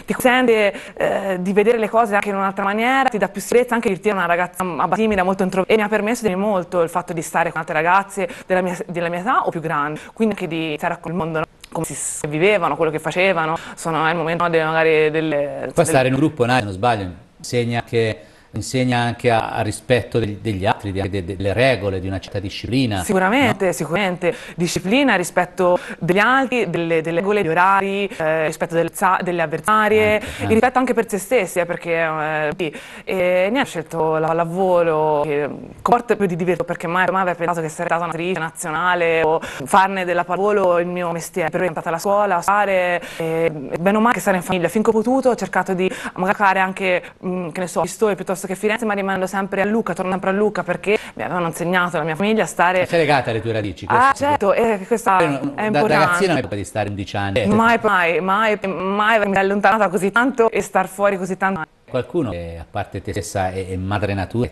ti, consente eh, di vedere le cose anche in un'altra maniera, ti dà più sicurezza anche di una ragazza mm, abbastanza timida, molto introversa e mi ha permesso di molto il fatto di stare con altre ragazze della mia, della mia età o più grandi, quindi anche di stare con il mondo. No? come si vivevano, quello che facevano, sono al momento delle, magari delle... Poi delle... stare in un gruppo, no, non sbaglio sbaglio, segna che insegna anche al rispetto degli, degli altri, de, de, delle regole, di una certa disciplina. Sicuramente, no? sicuramente. Disciplina, rispetto degli altri, delle, delle regole, degli orari, eh, rispetto del, delle avversarie, anche, eh. rispetto anche per se stessi, eh, perché eh, sì, e ne ha scelto la pallavolo, che comporta più di divertimento, perché mai, mai avevo pensato che sarei stata un'attrice nazionale o farne della pallavolo il mio mestiere. Per me è andata alla scuola, a fare, bene o male che stare in famiglia. Finché ho potuto ho cercato di magari anche, mh, mm, che ne so, visto e piuttosto che Firenze, ma rimanendo sempre a Luca, torno sempre a Luca perché mi avevano insegnato la mia famiglia a stare... Sei legata alle tue radici? Ah, certo, e questa no, è da, importante. Da ragazzina non è di stare 11 anni. Mai, mai, mai, mai mi è allontanata così tanto e star fuori così tanto. Qualcuno, a parte te stessa e, e madre natura,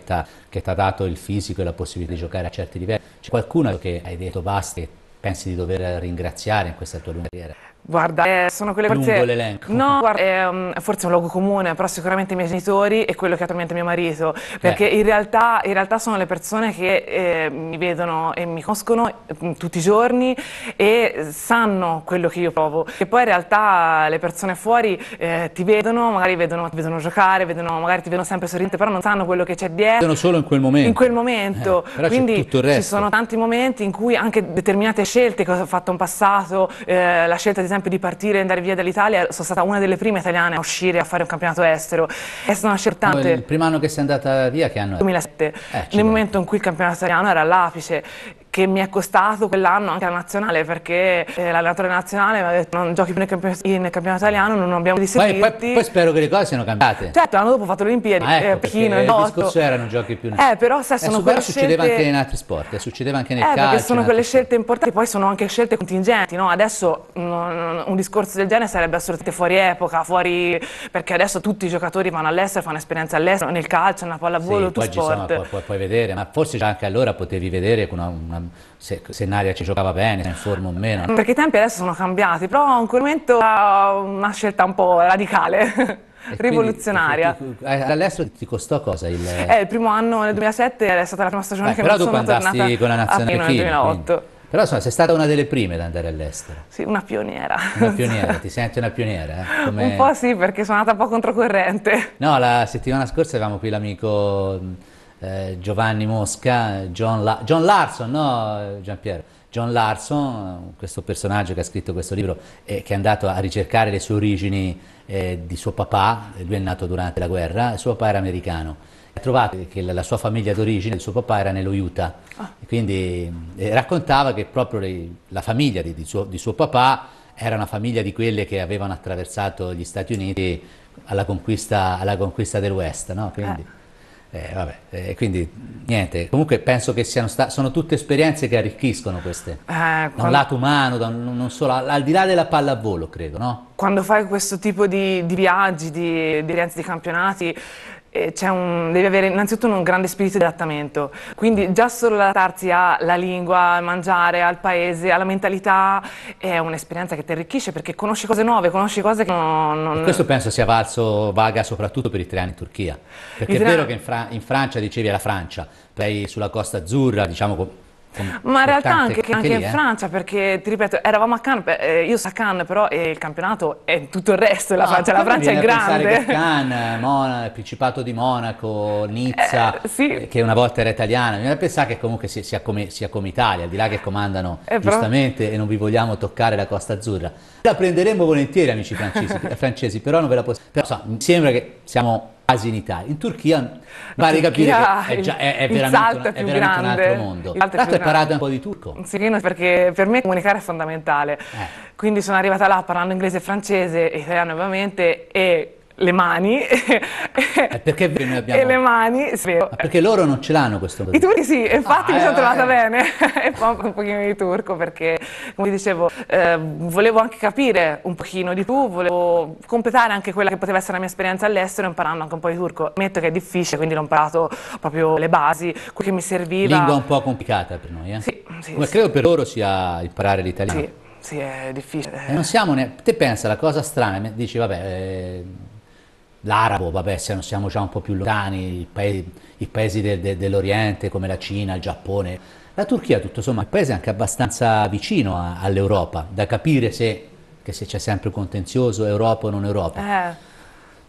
che ti ha dato il fisico e la possibilità di giocare a certi livelli, c'è qualcuno che hai detto basta e pensi di dover ringraziare in questa tua lunga carriera? Guarda, eh, sono quelle forze... Lungo l'elenco. No, guarda, eh, forse è un luogo comune, però sicuramente i miei genitori e quello che è attualmente mio marito, perché eh. in, realtà, in, realtà, sono le persone che eh, mi vedono e mi conoscono mm, tutti i giorni e sanno quello che io provo. E poi in realtà le persone fuori eh, ti vedono, magari vedono, ti vedono giocare, vedono, magari ti vedono sempre sorridente, però non sanno quello che c'è dietro. Vedono solo in quel momento. In quel momento. Eh, Quindi ci sono tanti momenti in cui anche determinate scelte che ho fatto in passato, la scelta di esempio di partire e andare via dall'Italia, sono stata una delle prime italiane a uscire a fare un campionato estero. È stata una scertante. Il primo anno che sei andata via che anno? È? 2007. Eh, nel momento in cui il campionato italiano era all'apice, che mi è costato quell'anno anche la nazionale perché eh, l'allenatore nazionale mi ha detto non giochi più nel, campion nel campionato italiano, non abbiamo di poi, poi, poi, spero che le cose siano cambiate. Certo, l'anno dopo ho fatto le Olimpiadi, ah, ecco, eh, Pechino, il discorso era non giochi più. Nel... Eh, però se eh, sono eh, quelle scelte... succedeva anche in altri sport, eh, succedeva anche nel eh, calcio. Perché sono quelle sport. scelte importanti, poi sono anche scelte contingenti, no? Adesso no, mm, mm, un discorso del genere sarebbe assolutamente fuori epoca, fuori... perché adesso tutti i giocatori vanno all'estero, fanno esperienza all'estero, nel calcio, nella pallavolo, sì, tutto poi sport. Ci sono, puoi, puoi, vedere, ma forse già anche allora potevi vedere con una, una se, se Nadia ci giocava bene, se in forma o meno. Perché i tempi adesso sono cambiati, però in quel momento era una scelta un po' radicale. E rivoluzionaria. Eh, all'estero ti costò cosa? Il... Eh, il primo anno nel 2007 è stata la prima stagione Beh, che però non sono tornata con la nazionale Pino, Chino, nel 2008. Quindi. Però insomma sei stata una delle prime ad andare all'estero. Sì, una pioniera. Una pioniera, ti senti una pioniera? Eh? Come... Un po' sì, perché sono andata un po' controcorrente. No, la settimana scorsa avevamo qui l'amico eh, Giovanni Mosca, John, La John Larson, no Giampiero? John Larson, questo personaggio che ha scritto questo libro e eh, che è andato a ricercare le sue origini eh, di suo papà, lui è nato durante la guerra, suo papà era americano. Ha trovato che la, la sua famiglia d'origine, il suo papà era nello Utah, ah. quindi eh, raccontava che proprio le, la famiglia di, di, suo, di suo papà era una famiglia di quelle che avevano attraversato gli Stati Uniti alla conquista, alla conquista del West, no? Quindi, eh. Eh, vabbè, eh, quindi niente, comunque penso che siano sta- sono tutte esperienze che arricchiscono queste, eh, da un lato umano, un, non solo, al, al, di là della pallavolo credo, no? Quando fai questo tipo di, di viaggi, di, di, di campionati, eh, un, devi avere innanzitutto un grande spirito di adattamento, quindi già solo adattarsi alla lingua, al mangiare, al paese, alla mentalità è un'esperienza che ti arricchisce perché conosci cose nuove, conosci cose che non... non... Questo penso sia valso vaga soprattutto per i tre anni in Turchia, perché I è vero che in, Fra in Francia dicevi la Francia, sei sulla Costa Azzurra, diciamo ma in realtà anche, anche in eh. Francia, perché ti ripeto, eravamo a Cannes, eh, io sono a Cannes, però eh, il campionato è tutto il resto della no, ah, Francia, la Francia è grande. Cannes, eh, Mona, il Principato di Monaco, Nizza, eh, sì. Eh, che una volta era italiana, bisogna pensare che comunque sia come, sia, come, Italia, al di là che comandano giustamente però... e non vi vogliamo toccare la Costa Azzurra. La prenderemo volentieri amici francesi, francesi però non ve la posso... Però so, mi sembra che siamo asinità. In Turchia in pare Turchia, capire che è, già, è, è veramente, una, è veramente grande, un altro mondo. L'altro è parlato un po' di turco. Sirino perché per me comunicare è fondamentale. Eh. Quindi sono arrivata là parlando inglese e francese, italiano ovviamente, e le mani eh, perché noi abbiamo... e le mani ah, perché loro non ce l'hanno questo i turchi sì infatti ah, mi eh, sono trovata eh. bene e poi un pochino di turco perché come dicevo ehm, volevo anche capire un pochino di tu volevo completare anche quella che poteva essere la mia esperienza all'estero imparando anche un po' di turco ammetto che è difficile quindi ho imparato proprio le basi quello che mi serviva lingua un po' complicata per noi eh? sì, sì come sì, credo per loro sia imparare l'italiano sì sì è difficile non siamo ne... te pensa la cosa strana dici vabbè eh, l'arabo, vabbè, se non siamo già un po' più lontani, i paesi, i paesi de, de, dell'Oriente come la Cina, il Giappone. La Turchia, tutto sommato, è un paese anche abbastanza vicino a, all'Europa, da capire se, se, c'è sempre un contenzioso Europa o non Europa. Eh.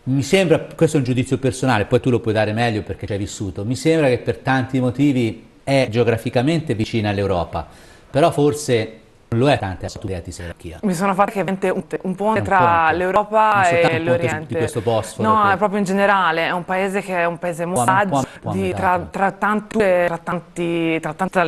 Mi sembra, questo è un giudizio personale, poi tu lo puoi dare meglio perché ci hai vissuto, mi sembra che per tanti motivi è geograficamente vicina all'Europa, però forse lo è tante studenti di gerarchia. Mi sono fatta che un, un ponte tra l'Europa e l'Oriente. Di questo No, è proprio in generale, è un paese che è un paese mossaggio tra, tra, tante, tra, tanti, tra tante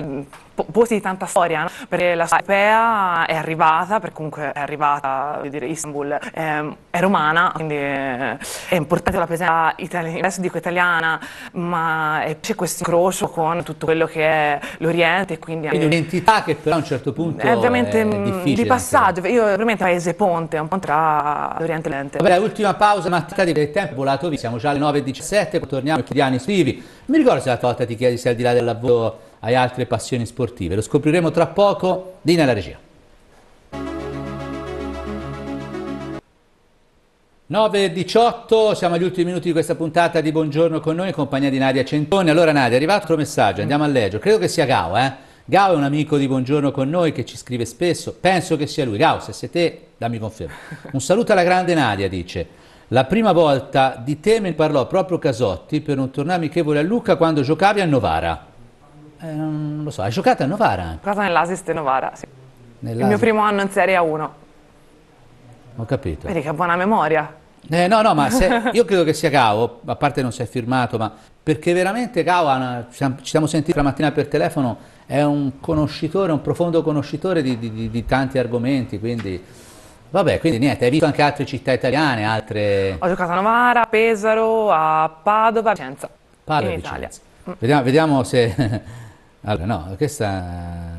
posti di tanta storia, no? perché la storia europea è arrivata, perché comunque è arrivata, dire, Istanbul è, ehm, è, romana, quindi eh, è importante la presenza italiana, adesso dico italiana, ma c'è questo incrocio con tutto quello che è l'Oriente. Quindi, quindi un'entità che però a un certo punto è, veramente, è mm, difficile. Di passaggio, anche. io veramente paese ponte, un po' tra l'Oriente e l'Ente. Vabbè, ultima pausa, mattinata del tempo, volato via, siamo già alle 9.17, torniamo a Chiediani Stivi. Mi ricordo se la volta ti chiedi se al di là del lavoro hai altre passioni sportive. Lo scopriremo tra poco, Dina la regia. 9.18, siamo agli ultimi minuti di questa puntata di Buongiorno con noi, in compagnia di Nadia Centoni. Allora Nadia, è arrivato il messaggio, andiamo a leggere. Credo che sia Gao, eh? Gao è un amico di Buongiorno con noi che ci scrive spesso, penso che sia lui. Gao, se sei te, dammi conferma. Un saluto alla grande Nadia, dice. La prima volta di te me parlò proprio Casotti per un tornare amichevole a Lucca quando giocavi a Novara. Eh, non lo so, hai giocato a Novara? Ho giocato nell'Asist Novara, sì. Nell Il mio primo anno in Serie A1. Ho capito. Vedi che buona memoria. Eh, no, no, ma se, io credo che sia Cao, a parte non si è firmato, ma perché veramente Cao, ci siamo sentiti la mattina per telefono, è un conoscitore, un profondo conoscitore di, di, di tanti argomenti, quindi... Vabbè, quindi niente, hai visto anche altre città italiane, altre... Ho giocato a Novara, a Pesaro, a Padova, a Vicenza. Padova, in Vicenza. Italia. Vediamo, vediamo se... Allora, no, questa...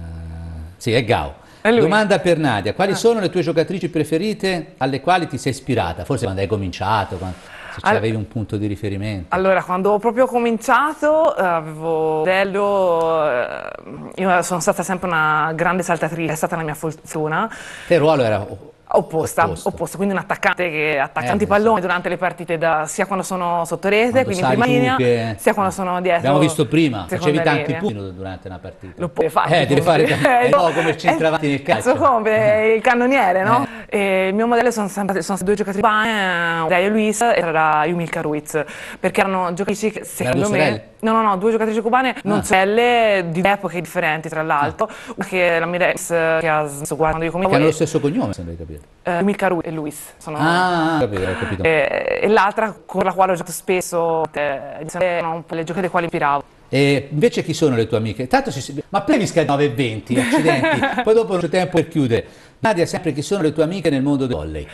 Sì, è Gao. Domanda per Nadia, quali ah. sono le tue giocatrici preferite alle quali ti sei ispirata? Forse quando hai cominciato, quando, se All... avevi un punto di riferimento. Allora, quando ho proprio cominciato eh, avevo Bello, eh, io sono stata sempre una grande saltatrice, è stata la mia fortuna. Che ruolo era Opposta, opposta, opposta, quindi un attaccante che attacca eh, antipallone sì. durante le partite, da, sia quando sono sotto rete, quindi in prima linea, che... sia quando sono dietro. Abbiamo visto prima, facevi tanti punti durante una partita. Lo puoi fare. Eh, devi fare eh, no, come centravanti nel eh, calcio. Come eh, eh. il cannoniere, no? Eh. il mio modello sono sempre sono due giocatori pane, Dario Luis e era Yumilka Ruiz, perché erano giocatrici che secondo me... Sorelle. No, no, no, due giocatrici cubane, non ah. sorelle, di epoche differenti tra l'altro. Una che è la Mirex, che ha smesso quando io comincio. Che hanno lo stesso cognome, sembra di capire. Eh, Milka Ru e Luis. Sono... Ah, ah capito, capito. E, eh, e l'altra con la quale ho giocato spesso, eh, erano un po' le gioche quali piravo. E invece chi sono le tue amiche? Tanto si... Ma Plevisca 9 e 20, accidenti. Poi dopo non c'è tempo per chiudere. Nadia, sempre chi sono le tue amiche nel mondo del volley?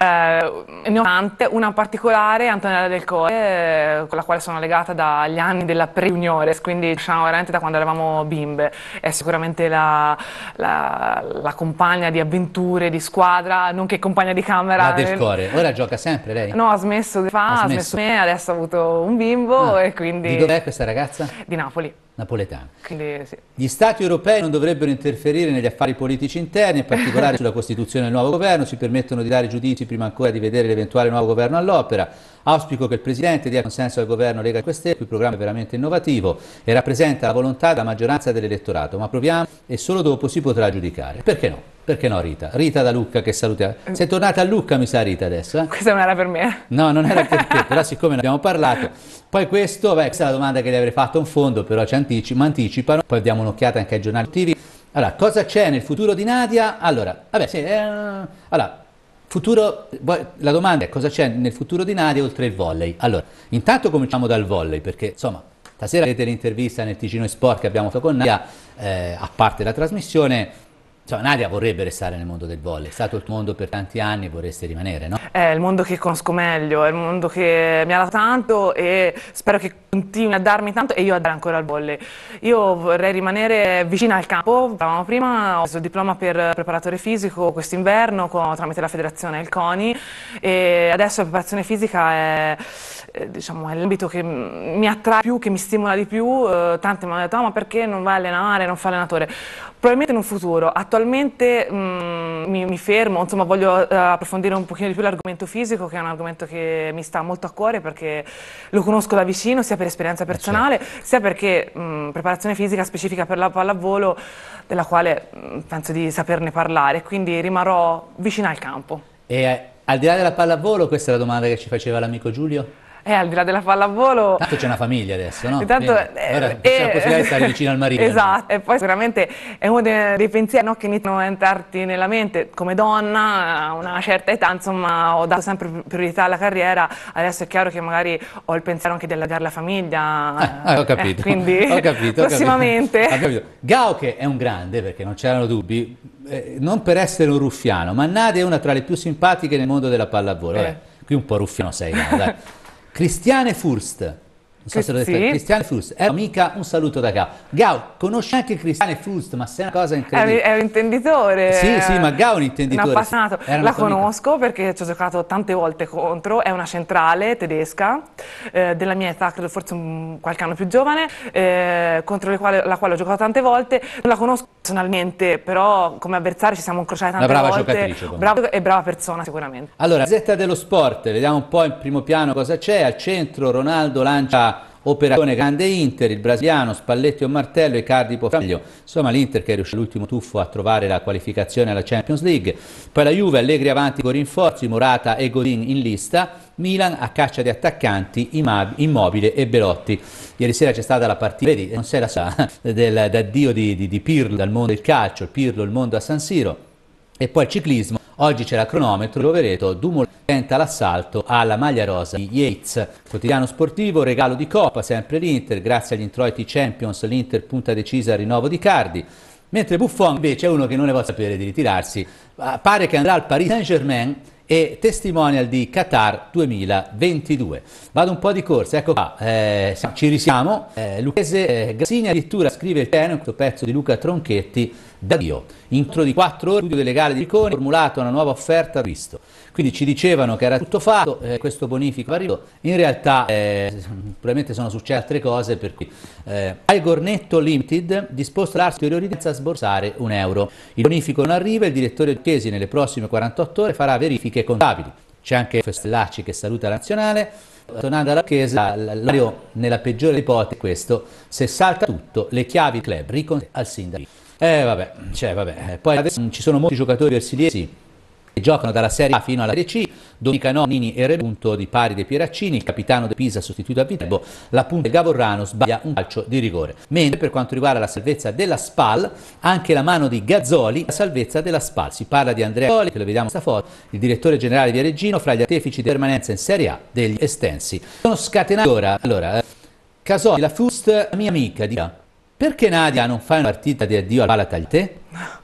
Eh, ne ho tante, una in particolare, Antonella del Core, eh, con la quale sono legata dagli anni della pre-juniores, quindi diciamo veramente da quando eravamo bimbe. È sicuramente la, la, la, compagna di avventure, di squadra, nonché compagna di camera. Ah, del Core, ora gioca sempre lei? No, ha smesso di fa, ha smesso, me, adesso ha avuto un bimbo ah, e quindi... Di dov'è questa ragazza? Di Napoli napoletana. Sì. Gli stati europei non dovrebbero interferire negli affari politici interni, in particolare sulla costituzione del nuovo governo, si permettono di dare giudizi prima ancora di vedere l'eventuale nuovo governo all'opera. Auspico che il Presidente dia consenso al governo Lega Quest'E, il programma è veramente innovativo e rappresenta la volontà della maggioranza dell'elettorato, ma proviamo e solo dopo si potrà giudicare. Perché no? Perché no Rita? Rita da Lucca che salutiamo. Mm. Sei tornata a Lucca mi sa Rita adesso? Eh? Questa non era per me. No, non era per te, però siccome ne abbiamo parlato. Poi questo, beh, questa è la domanda che le avrei fatto in fondo, però ci anticipo, anticipano. Poi diamo un'occhiata anche ai giornali TV. Allora, cosa c'è nel futuro di Nadia? Allora, vabbè, sì, eh, allora, Futuro, la domanda è cosa c'è nel futuro di Nadia oltre il volley? Allora, intanto cominciamo dal volley perché insomma, stasera avete l'intervista nel Ticino Sport che abbiamo fatto con Nadia, eh, a parte la trasmissione, Insomma, cioè, Nadia vorrebbe restare nel mondo del volley, è stato il tuo mondo per tanti anni, vorresti rimanere, no? È il mondo che conosco meglio, è il mondo che mi ha dato tanto e spero che continui a darmi tanto e io a dare ancora al volley. Io vorrei rimanere vicina al campo, prima, ho preso il diploma per preparatore fisico quest'inverno tramite la federazione il CONI e adesso la preparazione fisica è, eh, diciamo, è l'ambito che mi attrae più, che mi stimola di più, eh, tanti mi hanno detto oh, ma perché non vai a allenare, non fai allenatore? Probabilmente in un futuro, attualmente mh, mm, mi, mi, fermo, insomma voglio uh, approfondire un pochino di più l'argomento fisico che è un argomento che mi sta molto a cuore perché lo conosco da vicino sia per esperienza eh, certo. personale certo. sia perché mh, mm, preparazione fisica specifica per la pallavolo della quale mh, mm, penso di saperne parlare, quindi rimarrò vicino al campo. E eh, al di là della pallavolo, questa è la domanda che ci faceva l'amico Giulio? eh, al di là della pallavolo... Tanto c'è una famiglia adesso, no? Tanto, eh, c'è la eh, eh, possibilità di stare vicino al marito. Esatto, e poi sicuramente è uno dei, dei pensieri no, che iniziano a entrarti nella mente. Come donna, a una certa età, insomma, ho dato sempre priorità alla carriera, adesso è chiaro che magari ho il pensiero anche di allargare la famiglia. Ah, ho eh, capito, quindi ho capito, prossimamente... Ho capito. Gauke è un grande, perché non c'erano dubbi, non per essere un ruffiano, ma Nadia è una tra le più simpatiche nel mondo della pallavolo. Eh. qui un po' ruffiano sei, no, dai. Cristiane Furst non so se lo detto, sì. Cristiane Fust, è eh, amica, un saluto da Gao. Gao, conosce anche Cristiane Fust, ma sei una cosa incredibile. È, è un intenditore. Sì, sì, ma Gao è un intenditore. Un appassionato. Sì. La conosco amica. perché ci ho giocato tante volte contro, è una centrale tedesca, eh, della mia età, credo forse un, qualche anno più giovane, eh, contro quale, la quale ho giocato tante volte. Non la conosco personalmente, però come avversario ci siamo incrociati tante volte. Una brava volte. giocatrice. Brava e brava persona sicuramente. Allora, Zetta dello Sport, vediamo un po' in primo piano cosa c'è. Al centro Ronaldo lancia operazione grande Inter, il brasiliano Spalletti o Martello e Cardi Pofaglio. Insomma l'Inter che riuscì all'ultimo tuffo a trovare la qualificazione alla Champions League. Poi la Juve, Allegri avanti con rinforzi, Morata e Godin in lista. Milan a caccia di attaccanti Immobile e Belotti. Ieri sera c'è stata la partita, vedi, non sei la sa, del, d'addio di, di, di Pirlo dal mondo del calcio, Pirlo il mondo a San Siro e poi il ciclismo. Oggi c'è la l'acronometro, Rovereto, Dumoulin tenta l'assalto alla maglia rosa di Yates. Quotidiano sportivo, regalo di Coppa, sempre l'Inter, grazie agli introiti Champions l'Inter punta decisa al rinnovo di Cardi. Mentre Buffon invece è uno che non ne può sapere di ritirarsi, ah, pare che andrà al Paris Saint-Germain e testimonial di Qatar 2022. Vado un po' di corsa, ecco qua, eh, ci risiamo. Eh, Lucchese eh, Grassini addirittura scrive il piano in questo pezzo di Luca Tronchetti da Dio. Intro di quattro ore, studio legale di Ricone, formulato una nuova offerta a Cristo. Quindi ci dicevano che era tutto fatto, eh, questo bonifico arrivò. In realtà eh, probabilmente sono successe altre cose per cui eh, al Gornetto Limited disposto l'arso ulteriori senza sborsare un euro. Il bonifico non arriva, il direttore Chiesi nelle prossime 48 ore farà verifiche contabili. C'è anche Festellacci che saluta la nazionale. Tornando alla chiesa, l'aereo nella peggiore ipotesi questo, se salta tutto, le chiavi club riconte al sindaco. Eh vabbè, cioè vabbè, eh, poi adesso ci sono molti giocatori versiliesi giocano dalla Serie A fino alla Serie C, Domenica Nonini e il punto di pari dei Pieraccini, il capitano del Pisa sostituito a Viterbo, la punta del Gavorrano sbaglia un calcio di rigore. Mentre per quanto riguarda la salvezza della Spal, anche la mano di Gazzoli, la salvezza della Spal. Si parla di Andrea Gazzoli, che lo vediamo in questa foto, il direttore generale di Reggino, fra gli artefici di permanenza in Serie A degli Estensi. Sono scatenati ora, allora eh, Casoli, la Fust, mia amica, dica, perché Nadia non fa una partita di addio alla al Palataglie?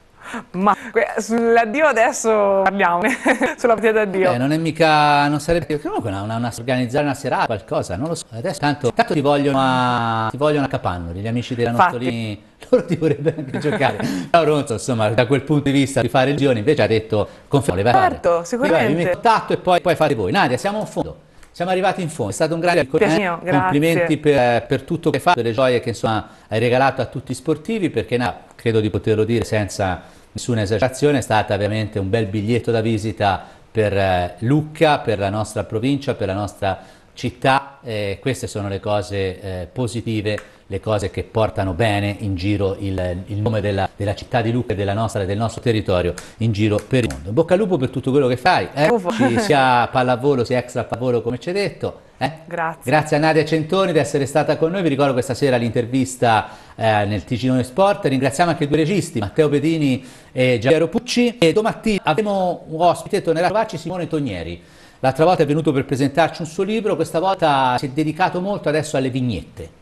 ma sull'addio adesso parliamo, sulla partita d'addio. Eh, non è mica, non sarebbe, comunque una, una, una, organizzare una serata, qualcosa, non lo so. Adesso tanto, tanto ti vogliono a, ti vogliono a Capannoli, gli amici della Nottolini, loro ti vorrebbero anche giocare. Ciao Ronzo, insomma, da quel punto di vista di fare il giorno invece ha detto, confermo, le varie. Certo, eh, sicuramente. Mi tatto e poi, poi fate voi. Nadia, siamo a fondo. Siamo arrivati in fondo, è stato un grande Piacino, eh, complimenti per, per, tutto che hai fatto, le gioie che insomma, hai regalato a tutti gli sportivi, perché no, credo di poterlo dire senza nessuna esagerazione, è stata veramente un bel biglietto da visita per eh, Lucca, per la nostra provincia, per la nostra città. Eh, queste sono le cose eh, positive le cose che portano bene in giro il, il nome della, della, città di Lucca e della nostra, del nostro territorio in giro per il mondo. In bocca al lupo per tutto quello che fai, eh? sia pallavolo sia extra pallavolo come ci hai detto. Eh? Grazie. Grazie a Nadia Centoni di essere stata con noi, vi ricordo questa sera l'intervista eh, nel Ticinone Sport, ringraziamo anche i due registi Matteo Pedini e Giacomo Pucci e domattina avremo un ospite, tornerà a trovarci Simone Tognieri. L'altra volta è venuto per presentarci un suo libro, questa volta si è dedicato molto adesso alle vignette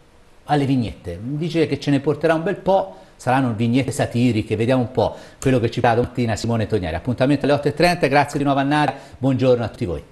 alle vignette. Dice che ce ne porterà un bel po', saranno vignette satiriche, vediamo un po' quello che ci fa domattina Simone Tognari. Appuntamento alle 8.30, grazie di nuovo a Nara, buongiorno a tutti voi.